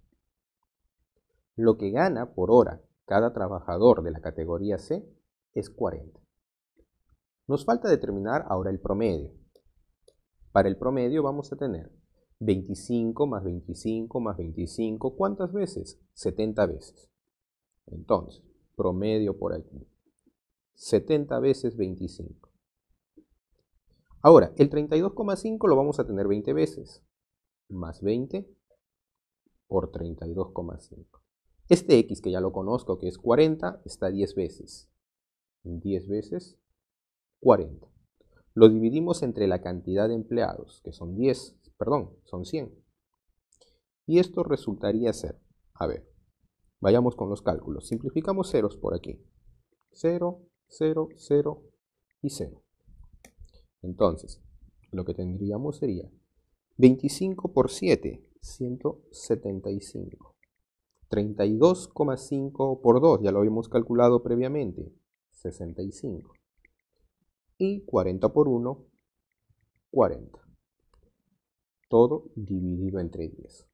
Lo que gana por hora cada trabajador de la categoría C es 40. Nos falta determinar ahora el promedio. Para el promedio vamos a tener 25 más 25 más 25, ¿cuántas veces? 70 veces. Entonces, promedio por aquí. 70 veces 25. Ahora, el 32,5 lo vamos a tener 20 veces. Más 20 por 32,5. Este x que ya lo conozco, que es 40, está 10 veces. 10 veces 40. Lo dividimos entre la cantidad de empleados, que son 10, perdón, son 100. Y esto resultaría ser, a ver, vayamos con los cálculos. Simplificamos ceros por aquí. 0, 0, 0 y 0. Entonces, lo que tendríamos sería 25 por 7, 175. 32,5 por 2, ya lo habíamos calculado previamente, 65. Y 40 por 1, 40. Todo dividido entre 10.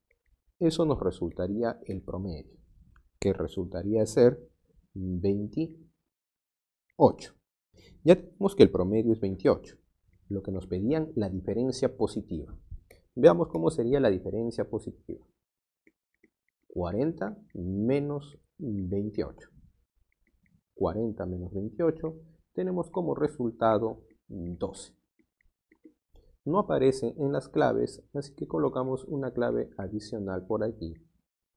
Eso nos resultaría el promedio, que resultaría ser 28. Ya tenemos que el promedio es 28, lo que nos pedían la diferencia positiva. Veamos cómo sería la diferencia positiva. 40 menos 28. 40 menos 28 tenemos como resultado 12. No aparece en las claves, así que colocamos una clave adicional por aquí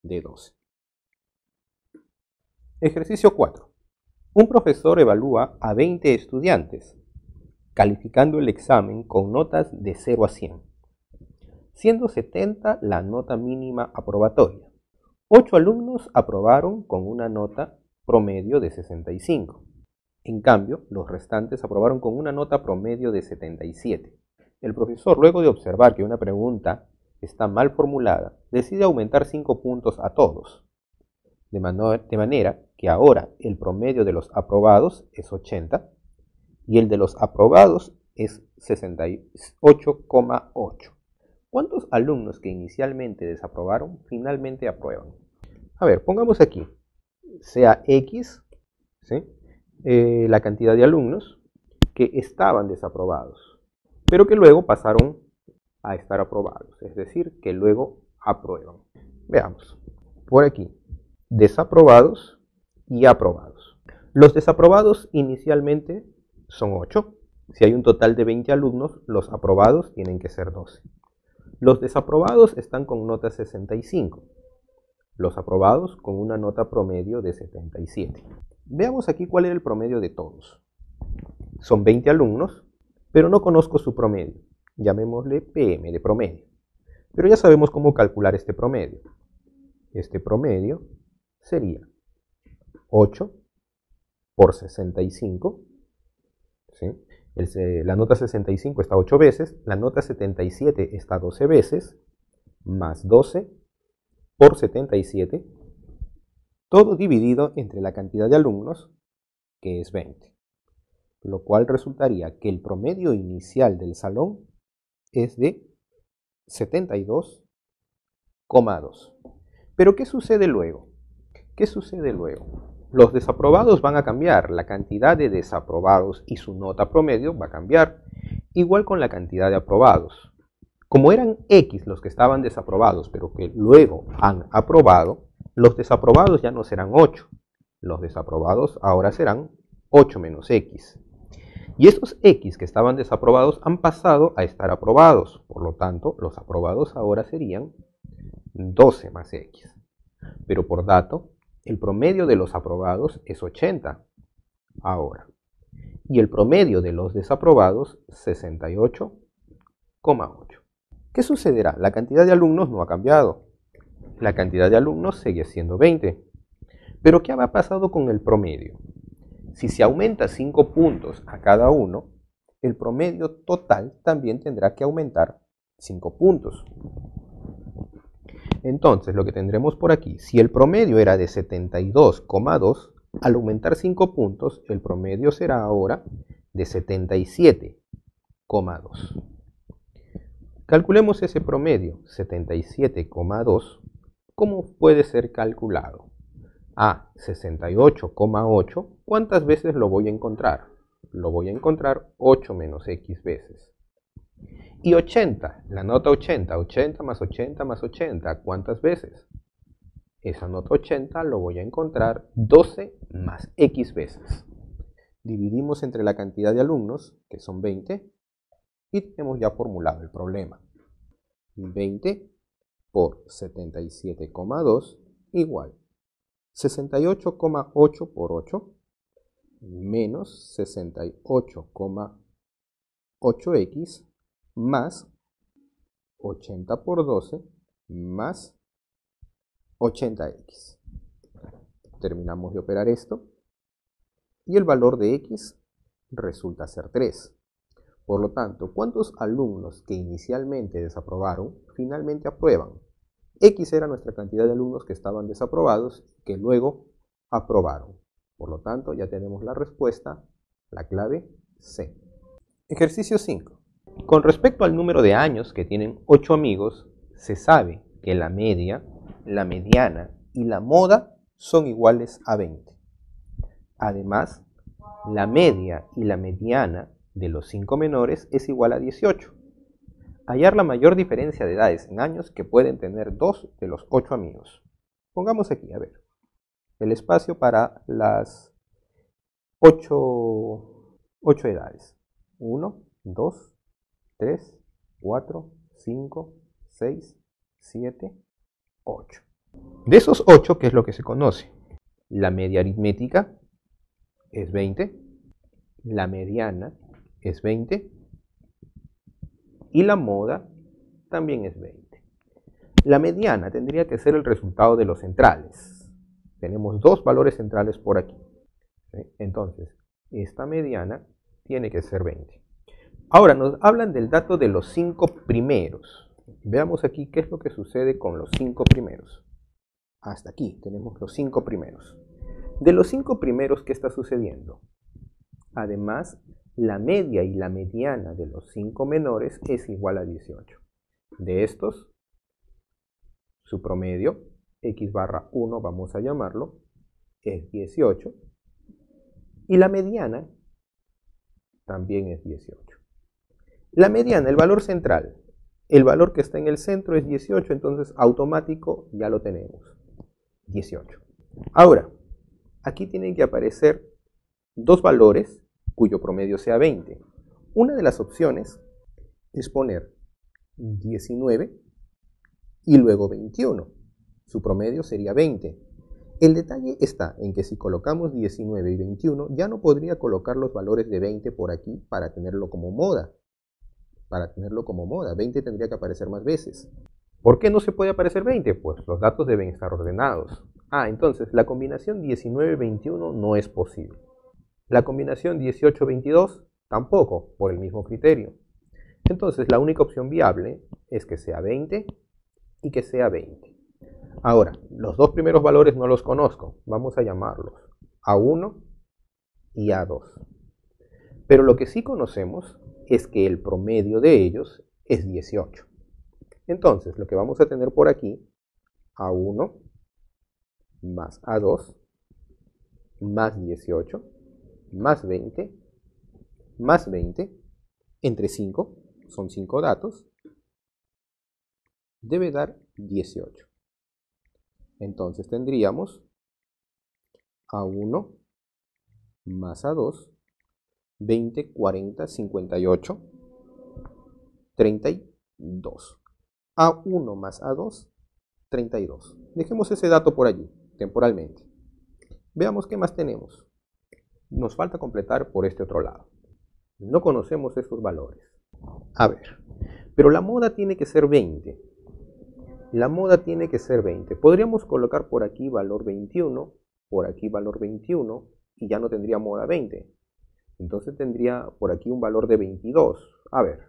de 12. Ejercicio 4. Un profesor evalúa a 20 estudiantes, calificando el examen con notas de 0 a 100, siendo 70 la nota mínima aprobatoria. 8 alumnos aprobaron con una nota promedio de 65. En cambio, los restantes aprobaron con una nota promedio de 77. El profesor, luego de observar que una pregunta está mal formulada, decide aumentar 5 puntos a todos, de, de, manera que ahora el promedio de los aprobados es 80 y el de los aprobados es 68,8. ¿Cuántos alumnos que inicialmente desaprobaron finalmente aprueban? A ver, pongamos aquí, sea X, eh, la cantidad de alumnos que estaban desaprobados, pero que luego pasaron a estar aprobados, es decir, que luego aprueban. Veamos, por aquí, desaprobados y aprobados. Los desaprobados inicialmente son 8. Si hay un total de 20 alumnos, los aprobados tienen que ser 12. Los desaprobados están con nota 65 los aprobados con una nota promedio de 77. Veamos aquí cuál era el promedio de todos. Son 20 alumnos, pero no conozco su promedio. Llamémosle PM de promedio. Pero ya sabemos cómo calcular este promedio. Este promedio sería 8 por 65. la nota 65 está 8 veces, la nota 77 está 12 veces, más 12 por 77, todo dividido entre la cantidad de alumnos, que es 20, lo cual resultaría que el promedio inicial del salón es de 72,2. Pero ¿qué sucede luego? ¿Qué sucede luego? Los desaprobados van a cambiar, la cantidad de desaprobados y su nota promedio va a cambiar, igual con la cantidad de aprobados. Como eran X los que estaban desaprobados, pero que luego han aprobado, los desaprobados ya no serán 8. Los desaprobados ahora serán 8 menos X. Y estos X que estaban desaprobados han pasado a estar aprobados. Por lo tanto, los aprobados ahora serían 12 más X. Pero por dato, el promedio de los aprobados es 80 ahora. Y el promedio de los desaprobados, 68,8. ¿Qué sucederá? La cantidad de alumnos no ha cambiado. La cantidad de alumnos sigue siendo 20. Pero ¿qué ha pasado con el promedio? Si se aumenta 5 puntos a cada uno, el promedio total también tendrá que aumentar 5 puntos. Entonces, lo que tendremos por aquí, si el promedio era de 72,2, al aumentar 5 puntos, el promedio será ahora de 77,2. Calculemos ese promedio, 77,2, ¿cómo puede ser calculado? A 68,8, ¿cuántas veces lo voy a encontrar? Lo voy a encontrar 8 menos x veces. Y 80, la nota 80, 80 más 80 más 80, ¿cuántas veces? Esa nota 80 lo voy a encontrar 12 más x veces. Dividimos entre la cantidad de alumnos, que son 20, y hemos ya formulado el problema. 20 por 77,2 igual 68,8 por 8 menos 68,8x más 80 por 12 más 80x. Terminamos de operar esto y el valor de x resulta ser 3. Por lo tanto, ¿cuántos alumnos que inicialmente desaprobaron finalmente aprueban? X era nuestra cantidad de alumnos que estaban desaprobados que luego aprobaron. Por lo tanto, ya tenemos la respuesta, la clave C. Ejercicio 5. Con respecto al número de años que tienen 8 amigos, se sabe que la media, la mediana y la moda son iguales a 20. Además, la media y la mediana de los 5 menores es igual a 18. Hallar la mayor diferencia de edades en años que pueden tener dos de los ocho amigos. Pongamos aquí, a ver, el espacio para las 8 edades. 1, 2, 3, 4, 5, 6, 7, 8. De esos 8, ¿qué es lo que se conoce? La media aritmética es 20, la mediana es 20. Y la moda también es 20. La mediana tendría que ser el resultado de los centrales. Tenemos dos valores centrales por aquí. Entonces, esta mediana tiene que ser 20. Ahora nos hablan del dato de los cinco primeros. Veamos aquí qué es lo que sucede con los cinco primeros. Hasta aquí tenemos los cinco primeros. De los cinco primeros, ¿qué está sucediendo? Además la media y la mediana de los cinco menores es igual a 18. De estos, su promedio, x barra 1 vamos a llamarlo, es 18. Y la mediana también es 18. La mediana, el valor central, el valor que está en el centro es 18, entonces automático ya lo tenemos, 18. Ahora, aquí tienen que aparecer dos valores cuyo promedio sea 20. Una de las opciones es poner 19 y luego 21. Su promedio sería 20. El detalle está en que si colocamos 19 y 21, ya no podría colocar los valores de 20 por aquí para tenerlo como moda. Para tenerlo como moda, 20 tendría que aparecer más veces. ¿Por qué no se puede aparecer 20? Pues los datos deben estar ordenados. Ah, entonces la combinación 19-21 no es posible. La combinación 18-22 tampoco, por el mismo criterio. Entonces, la única opción viable es que sea 20 y que sea 20. Ahora, los dos primeros valores no los conozco. Vamos a llamarlos A1 y A2. Pero lo que sí conocemos es que el promedio de ellos es 18. Entonces, lo que vamos a tener por aquí, A1 más A2 más 18 más 20, más 20, entre 5, son 5 datos, debe dar 18. Entonces tendríamos A1 más A2, 20, 40, 58, 32. A1 más A2, 32. Dejemos ese dato por allí, temporalmente. Veamos qué más tenemos nos falta completar por este otro lado. No conocemos estos valores. A ver, pero la moda tiene que ser 20. La moda tiene que ser 20. Podríamos colocar por aquí valor 21, por aquí valor 21, y ya no tendría moda 20. Entonces tendría por aquí un valor de 22. A ver,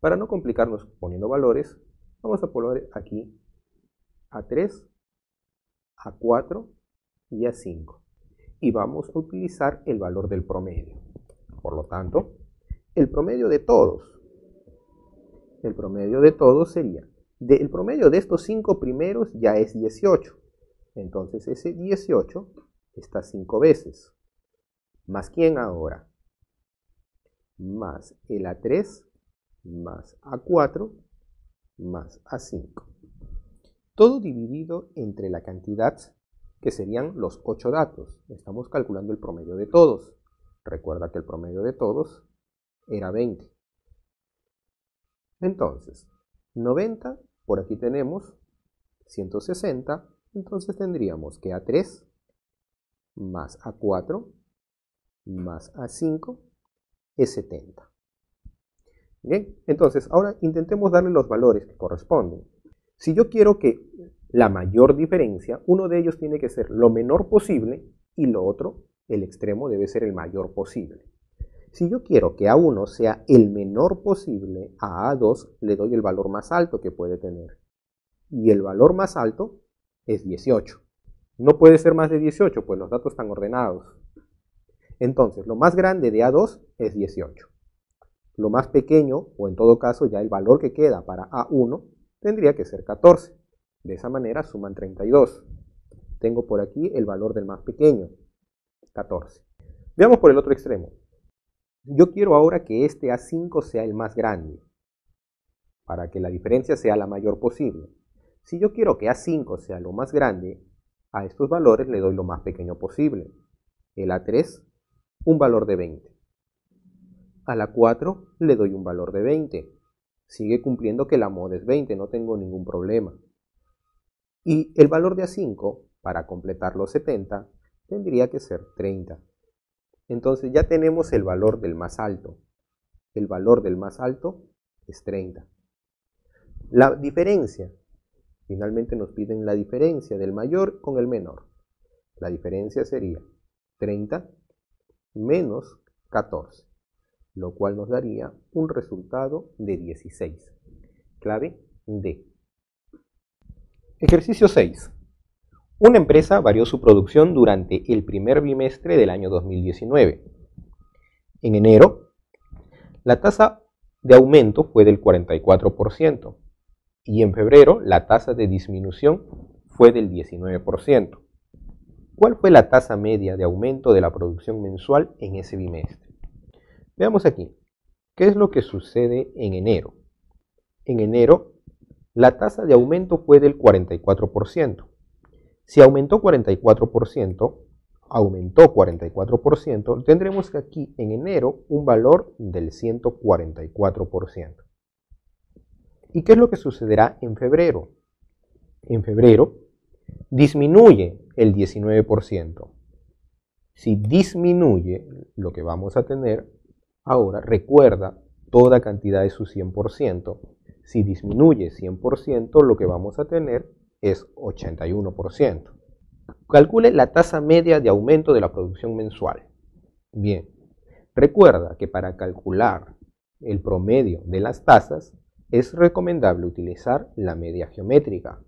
para no complicarnos poniendo valores, vamos a poner aquí a 3, a 4 y a 5 y vamos a utilizar el valor del promedio. Por lo tanto, el promedio de todos, el promedio de todos sería, el promedio de estos 5 primeros ya es 18. Entonces ese 18 está 5 veces. ¿Más quién ahora? Más el A3, más A4, más A5. Todo dividido entre la cantidad que serían los 8 datos. Estamos calculando el promedio de todos. Recuerda que el promedio de todos era 20. Entonces, 90, por aquí tenemos 160, entonces tendríamos que A3 más A4 más A5 es 70. Bien, entonces ahora intentemos darle los valores que corresponden. Si yo quiero que la mayor diferencia, uno de ellos tiene que ser lo menor posible y lo otro, el extremo, debe ser el mayor posible. Si yo quiero que A1 sea el menor posible a A2, le doy el valor más alto que puede tener. Y el valor más alto es 18. No puede ser más de 18, pues los datos están ordenados. Entonces, lo más grande de A2 es 18. Lo más pequeño, o en todo caso ya el valor que queda para A1, tendría que ser 14. De esa manera suman 32. Tengo por aquí el valor del más pequeño, 14. Veamos por el otro extremo. Yo quiero ahora que este A5 sea el más grande, para que la diferencia sea la mayor posible. Si yo quiero que A5 sea lo más grande, a estos valores le doy lo más pequeño posible. El A3, un valor de 20. A la 4 le doy un valor de 20. Sigue cumpliendo que la mod es 20, no tengo ningún problema. Y el valor de A5, para completar los 70, tendría que ser 30. Entonces ya tenemos el valor del más alto. El valor del más alto es 30. La diferencia. Finalmente nos piden la diferencia del mayor con el menor. La diferencia sería 30 menos 14, lo cual nos daría un resultado de 16. Clave D. Ejercicio 6. Una empresa varió su producción durante el primer bimestre del año 2019. En enero, la tasa de aumento fue del 44% y en febrero la tasa de disminución fue del 19%. ¿Cuál fue la tasa media de aumento de la producción mensual en ese bimestre? Veamos aquí, ¿qué es lo que sucede en enero? En enero la tasa de aumento fue del 44%. Si aumentó 44%, aumentó 44%, tendremos aquí en enero un valor del 144%. ¿Y qué es lo que sucederá en febrero? En febrero disminuye el 19%. Si disminuye, lo que vamos a tener ahora, recuerda toda cantidad de su 100%, si disminuye 100%, lo que vamos a tener es 81%. Calcule la tasa media de aumento de la producción mensual. Bien, recuerda que para calcular el promedio de las tasas es recomendable utilizar la media geométrica.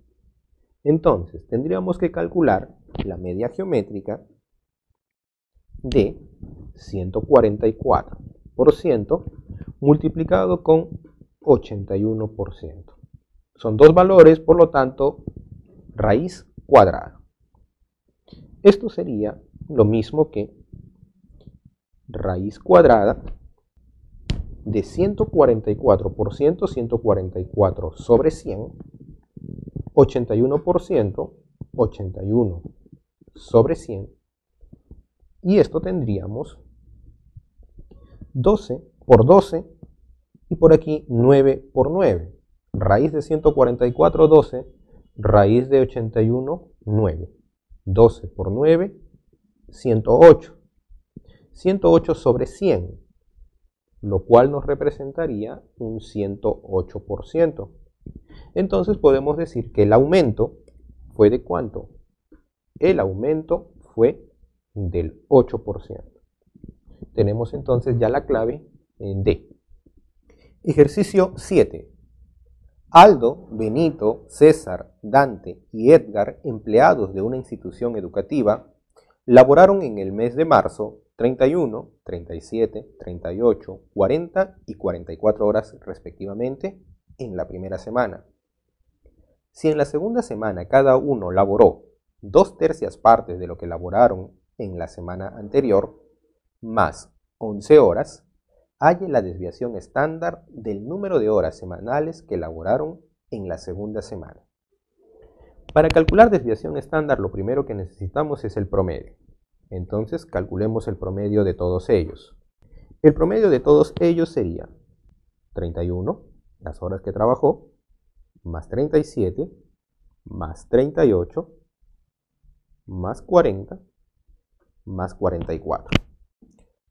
Entonces, tendríamos que calcular la media geométrica de 144% multiplicado con 81%. Son dos valores, por lo tanto, raíz cuadrada. Esto sería lo mismo que raíz cuadrada de 144 por 144 sobre 100, 81 81 sobre 100, y esto tendríamos 12 por 12 y por aquí 9 por 9. Raíz de 144, 12. Raíz de 81, 9. 12 por 9, 108. 108 sobre 100, lo cual nos representaría un 108%. Entonces podemos decir que el aumento fue de cuánto? El aumento fue del 8%. Tenemos entonces ya la clave en eh, D. Ejercicio 7. Aldo, Benito, César, Dante y Edgar, empleados de una institución educativa, laboraron en el mes de marzo 31, 37, 38, 40 y 44 horas respectivamente en la primera semana. Si en la segunda semana cada uno laboró dos tercias partes de lo que laboraron en la semana anterior, más 11 horas, halle la desviación estándar del número de horas semanales que elaboraron en la segunda semana. Para calcular desviación estándar lo primero que necesitamos es el promedio. Entonces calculemos el promedio de todos ellos. El promedio de todos ellos sería 31, las horas que trabajó, más 37, más 38, más 40, más 44.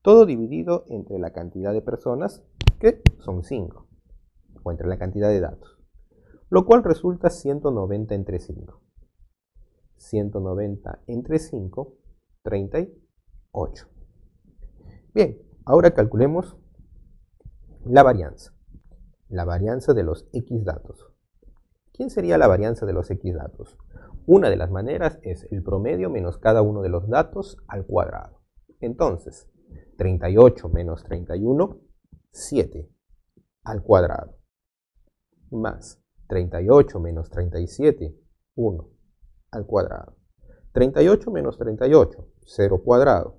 Todo dividido entre la cantidad de personas, que son 5, o entre la cantidad de datos, lo cual resulta 190 entre 5. 190 entre 5, 38. Bien, ahora calculemos la varianza. La varianza de los X datos. ¿Quién sería la varianza de los X datos? Una de las maneras es el promedio menos cada uno de los datos al cuadrado. Entonces, 38 menos 31, 7 al cuadrado. Más 38 menos 37, 1 al cuadrado. 38 menos 38, 0 cuadrado.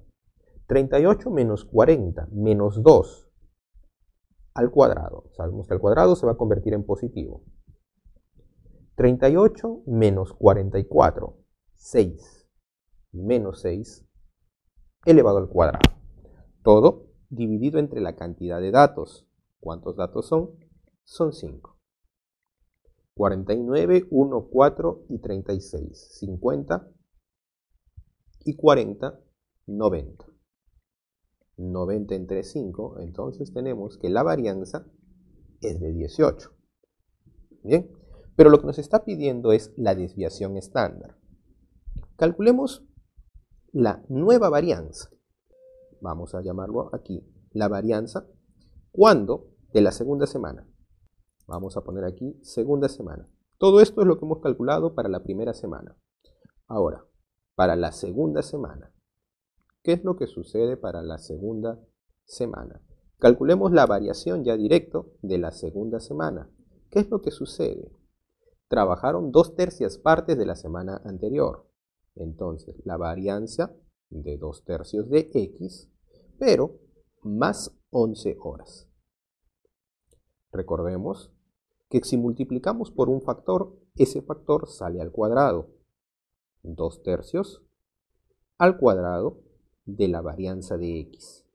38 menos 40, menos 2 al cuadrado. Sabemos que el cuadrado se va a convertir en positivo. 38 menos 44, 6 menos 6 elevado al cuadrado. Todo dividido entre la cantidad de datos. ¿Cuántos datos son? Son 5. 49, 1, 4 y 36. 50 y 40, 90. 90 entre 5, entonces tenemos que la varianza es de 18. Bien, pero lo que nos está pidiendo es la desviación estándar. Calculemos la nueva varianza vamos a llamarlo aquí la varianza, cuando de la segunda semana. Vamos a poner aquí segunda semana. Todo esto es lo que hemos calculado para la primera semana. Ahora, para la segunda semana. ¿Qué es lo que sucede para la segunda semana? Calculemos la variación ya directo de la segunda semana. ¿Qué es lo que sucede? Trabajaron dos tercias partes de la semana anterior. Entonces, la varianza de 2 tercios de x, pero más 11 horas. Recordemos que si multiplicamos por un factor, ese factor sale al cuadrado. 2 tercios al cuadrado de la varianza de x.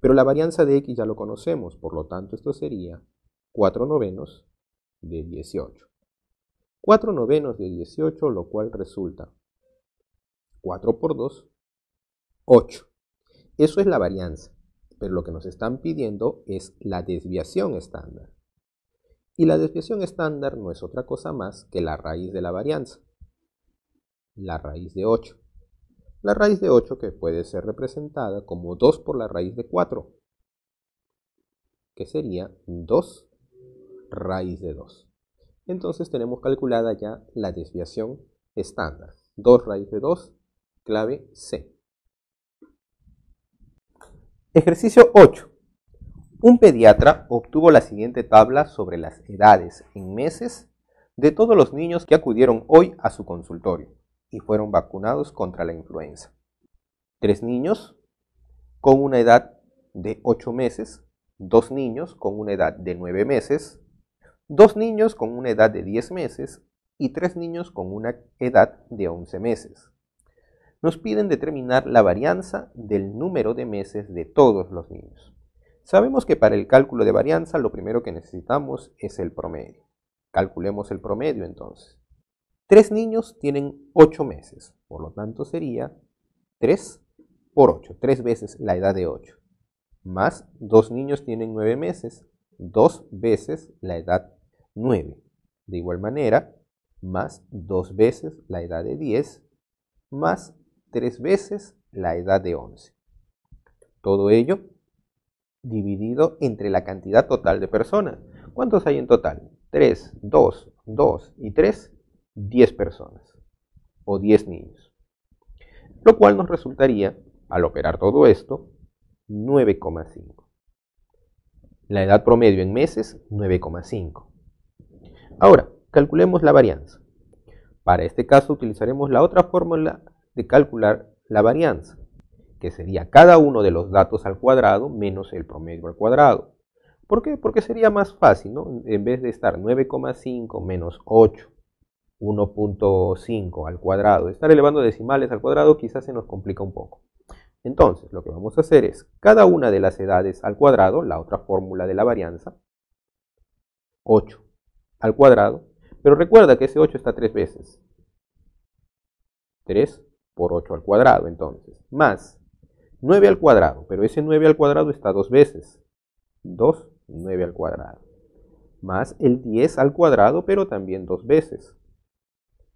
Pero la varianza de x ya lo conocemos, por lo tanto esto sería 4 novenos de 18. 4 novenos de 18, lo cual resulta 4 por 2, 8. Eso es la varianza, pero lo que nos están pidiendo es la desviación estándar. Y la desviación estándar no es otra cosa más que la raíz de la varianza, la raíz de 8. La raíz de 8 que puede ser representada como 2 por la raíz de 4, que sería 2 raíz de 2. Entonces tenemos calculada ya la desviación estándar. 2 raíz de 2 clave C. Ejercicio 8. Un pediatra obtuvo la siguiente tabla sobre las edades en meses de todos los niños que acudieron hoy a su consultorio y fueron vacunados contra la influenza. Tres niños con una edad de 8 meses, dos niños con una edad de 9 meses, dos niños con una edad de 10 meses y tres niños con una edad de 11 meses nos piden determinar la varianza del número de meses de todos los niños. Sabemos que para el cálculo de varianza lo primero que necesitamos es el promedio. Calculemos el promedio entonces. Tres niños tienen ocho meses, por lo tanto sería tres por ocho, tres veces la edad de ocho. Más dos niños tienen nueve meses, dos veces la edad nueve. De igual manera, más dos veces la edad de diez, más tres veces la edad de 11. Todo ello dividido entre la cantidad total de personas. ¿Cuántos hay en total? 3, 2, 2 y 3, 10 personas o 10 niños. Lo cual nos resultaría, al operar todo esto, 9,5. La edad promedio en meses, 9,5. Ahora, calculemos la varianza. Para este caso utilizaremos la otra fórmula calcular la varianza, que sería cada uno de los datos al cuadrado menos el promedio al cuadrado. ¿Por qué? Porque sería más fácil, ¿no? En vez de estar 9,5 menos 8, 1.5 al cuadrado, estar elevando decimales al cuadrado quizás se nos complica un poco. Entonces, lo que vamos a hacer es cada una de las edades al cuadrado, la otra fórmula de la varianza, 8 al cuadrado, pero recuerda que ese 8 está tres veces. 3 por 8 al cuadrado, entonces, más 9 al cuadrado, pero ese 9 al cuadrado está dos veces, 2, 9 al cuadrado, más el 10 al cuadrado, pero también dos veces,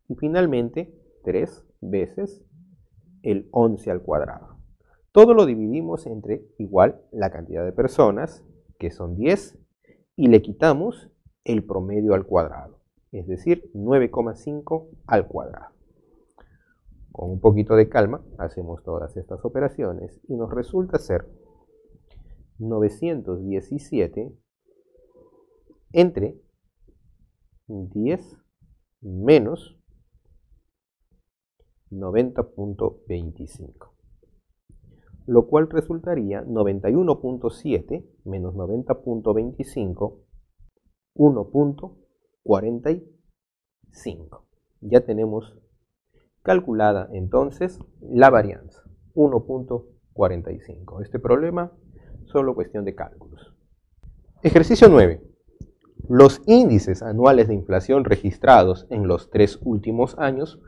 y finalmente 3 veces el 11 al cuadrado. Todo lo dividimos entre igual la cantidad de personas, que son 10, y le quitamos el promedio al cuadrado, es decir, 9,5 al cuadrado. Con un poquito de calma hacemos todas estas operaciones y nos resulta ser 917 entre 10 menos 90.25, lo cual resultaría 91.7 menos 90.25, 1.45. Ya tenemos Calculada entonces la varianza, 1.45. Este problema, solo cuestión de cálculos. Ejercicio 9. Los índices anuales de inflación registrados en los tres últimos años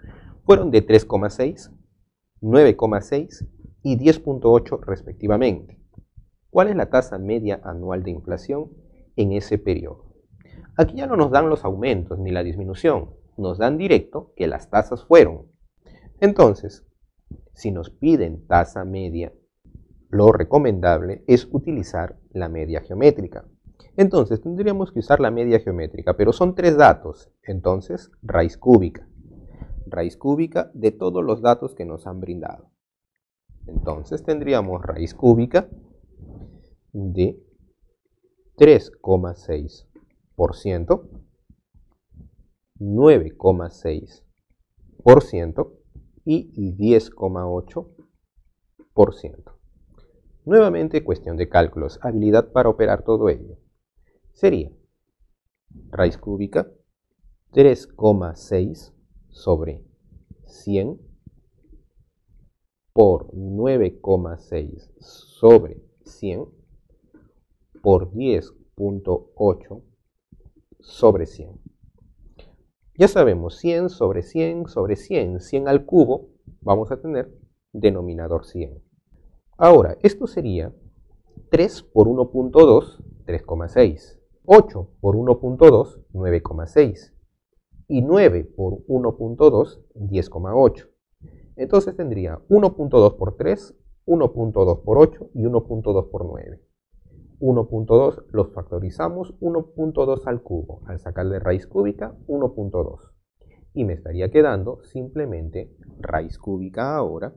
fueron de 3,6, 9,6 y 10,8 respectivamente. ¿Cuál es la tasa media anual de inflación en ese periodo? Aquí ya no nos dan los aumentos ni la disminución, nos dan directo que las tasas fueron entonces, si nos piden tasa media, lo recomendable es utilizar la media geométrica. Entonces, tendríamos que usar la media geométrica, pero son tres datos. Entonces, raíz cúbica. Raíz cúbica de todos los datos que nos han brindado. Entonces, tendríamos raíz cúbica de 3,6%, 9,6%, y 10,8%. Nuevamente cuestión de cálculos, habilidad para operar todo ello. Sería raíz cúbica 3,6 sobre 100 por 9,6 sobre 100 por 10.8 sobre 100. Ya sabemos, 100 sobre 100 sobre 100, 100 al cubo, vamos a tener denominador 100. Ahora, esto sería 3 por 1.2, 3,6. 8 por 1.2, 9,6. Y 9 por 1.2, 10,8. Entonces tendría 1.2 por 3, 1.2 por 8 y 1.2 por 9. 1.2 los factorizamos 1.2 al cubo, al sacarle raíz cúbica 1.2. Y me estaría quedando simplemente raíz cúbica ahora.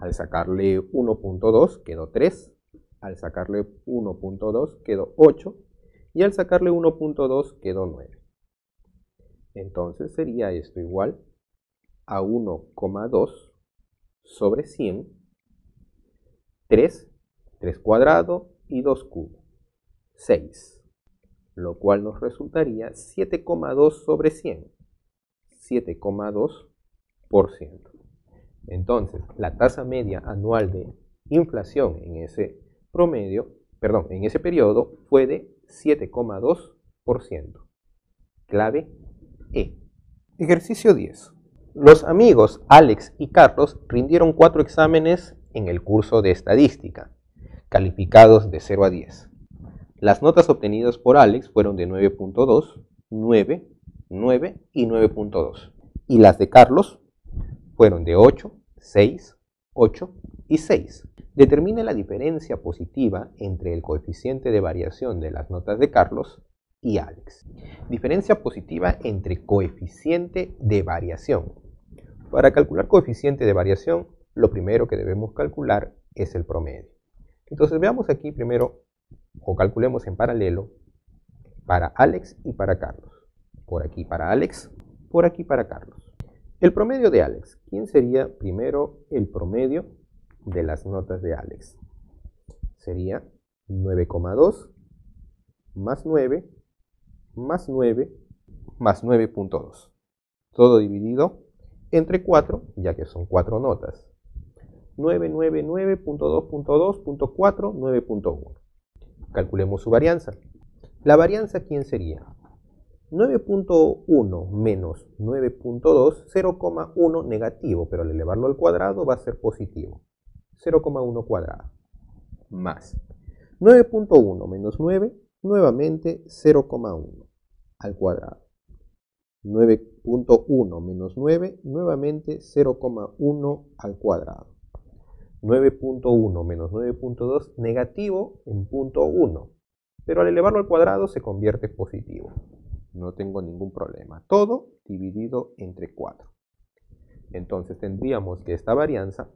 Al sacarle 1.2 quedó 3, al sacarle 1.2 quedó 8 y al sacarle 1.2 quedó 9. Entonces sería esto igual a 1,2 sobre 100, 3, 3 cuadrado, y 2Q, 6, lo cual nos resultaría 7,2 sobre 100, 7,2%. Entonces, la tasa media anual de inflación en ese promedio, perdón, en ese periodo fue de 7,2%. Clave E. Ejercicio 10. Los amigos Alex y Carlos rindieron cuatro exámenes en el curso de estadística calificados de 0 a 10. Las notas obtenidas por Alex fueron de 9.2, 9, 9 y 9.2. Y las de Carlos fueron de 8, 6, 8 y 6. Determine la diferencia positiva entre el coeficiente de variación de las notas de Carlos y Alex. Diferencia positiva entre coeficiente de variación. Para calcular coeficiente de variación, lo primero que debemos calcular es el promedio. Entonces veamos aquí primero, o calculemos en paralelo, para Alex y para Carlos. Por aquí para Alex, por aquí para Carlos. El promedio de Alex. ¿Quién sería primero el promedio de las notas de Alex? Sería 9,2 más 9 más 9 más 9.2. Todo dividido entre 4, ya que son 4 notas. 9.99.2.2.4.9.1 Calculemos su varianza. ¿La varianza quién sería? 9.1 menos 9.2, 0,1 negativo, pero al elevarlo al cuadrado va a ser positivo. 0,1 cuadrado. Más 9.1 menos 9, nuevamente 0,1 al cuadrado. 9.1 menos 9, nuevamente 0,1 al cuadrado. 9.1 menos 9.2 negativo en punto 1. Pero al elevarlo al cuadrado se convierte positivo. No tengo ningún problema. Todo dividido entre 4. Entonces tendríamos que esta varianza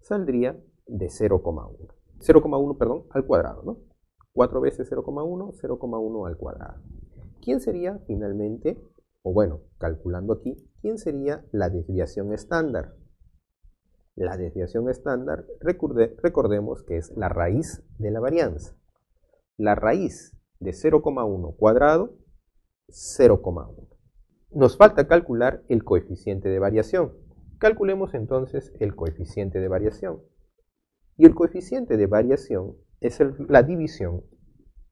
saldría de 0,1. 0,1, perdón, al cuadrado, ¿no? 4 veces 0,1, 0,1 al cuadrado. ¿Quién sería finalmente, o bueno, calculando aquí, quién sería la desviación estándar? La desviación estándar, recordemos que es la raíz de la varianza. La raíz de 0,1 cuadrado, 0,1. Nos falta calcular el coeficiente de variación. Calculemos entonces el coeficiente de variación. Y el coeficiente de variación es la división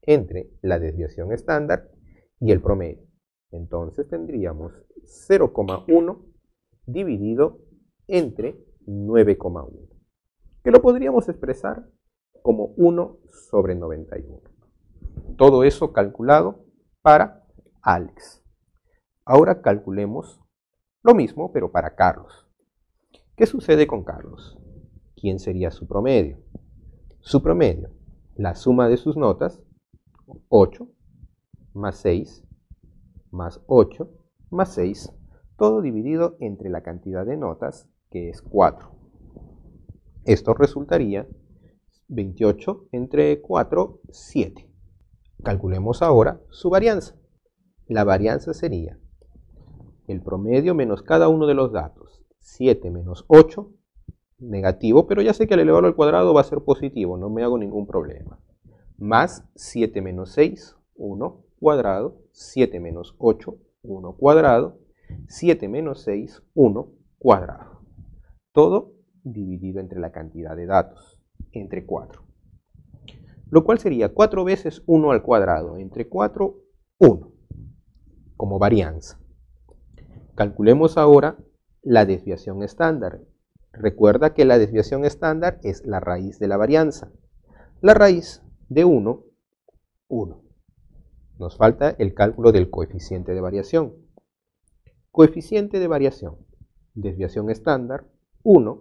entre la desviación estándar y el promedio. Entonces tendríamos 0,1 dividido entre 9,1, que lo podríamos expresar como 1 sobre 91. Todo eso calculado para Alex. Ahora calculemos lo mismo, pero para Carlos. ¿Qué sucede con Carlos? ¿Quién sería su promedio? Su promedio, la suma de sus notas, 8 más 6 más 8 más 6, todo dividido entre la cantidad de notas que es 4. Esto resultaría 28 entre 4, 7. Calculemos ahora su varianza. La varianza sería el promedio menos cada uno de los datos. 7 menos 8, negativo, pero ya sé que al elevarlo al cuadrado va a ser positivo, no me hago ningún problema. Más 7 menos 6, 1 cuadrado, 7 menos 8, 1 cuadrado, 7 menos 6, 1 cuadrado. Todo dividido entre la cantidad de datos, entre 4. Lo cual sería 4 veces 1 al cuadrado, entre 4, 1, como varianza. Calculemos ahora la desviación estándar. Recuerda que la desviación estándar es la raíz de la varianza. La raíz de 1, 1. Nos falta el cálculo del coeficiente de variación. Coeficiente de variación. Desviación estándar 1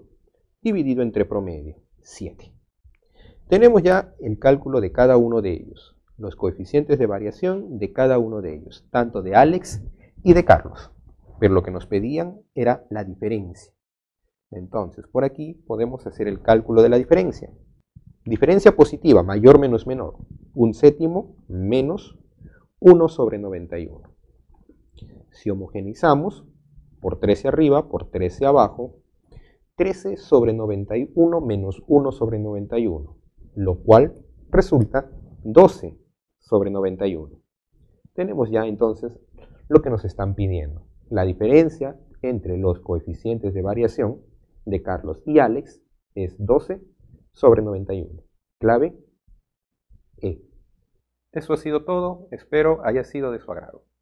dividido entre promedio, 7. Tenemos ya el cálculo de cada uno de ellos, los coeficientes de variación de cada uno de ellos, tanto de Alex y de Carlos. Pero lo que nos pedían era la diferencia. Entonces, por aquí podemos hacer el cálculo de la diferencia. Diferencia positiva, mayor menos menor. Un séptimo menos 1 sobre 91. Si homogenizamos, por 13 arriba, por 13 abajo, 13 sobre 91 menos 1 sobre 91, lo cual resulta 12 sobre 91. Tenemos ya entonces lo que nos están pidiendo, la diferencia entre los coeficientes de variación de Carlos y Alex es 12 sobre 91. Clave E. Eso ha sido todo, espero haya sido de su agrado.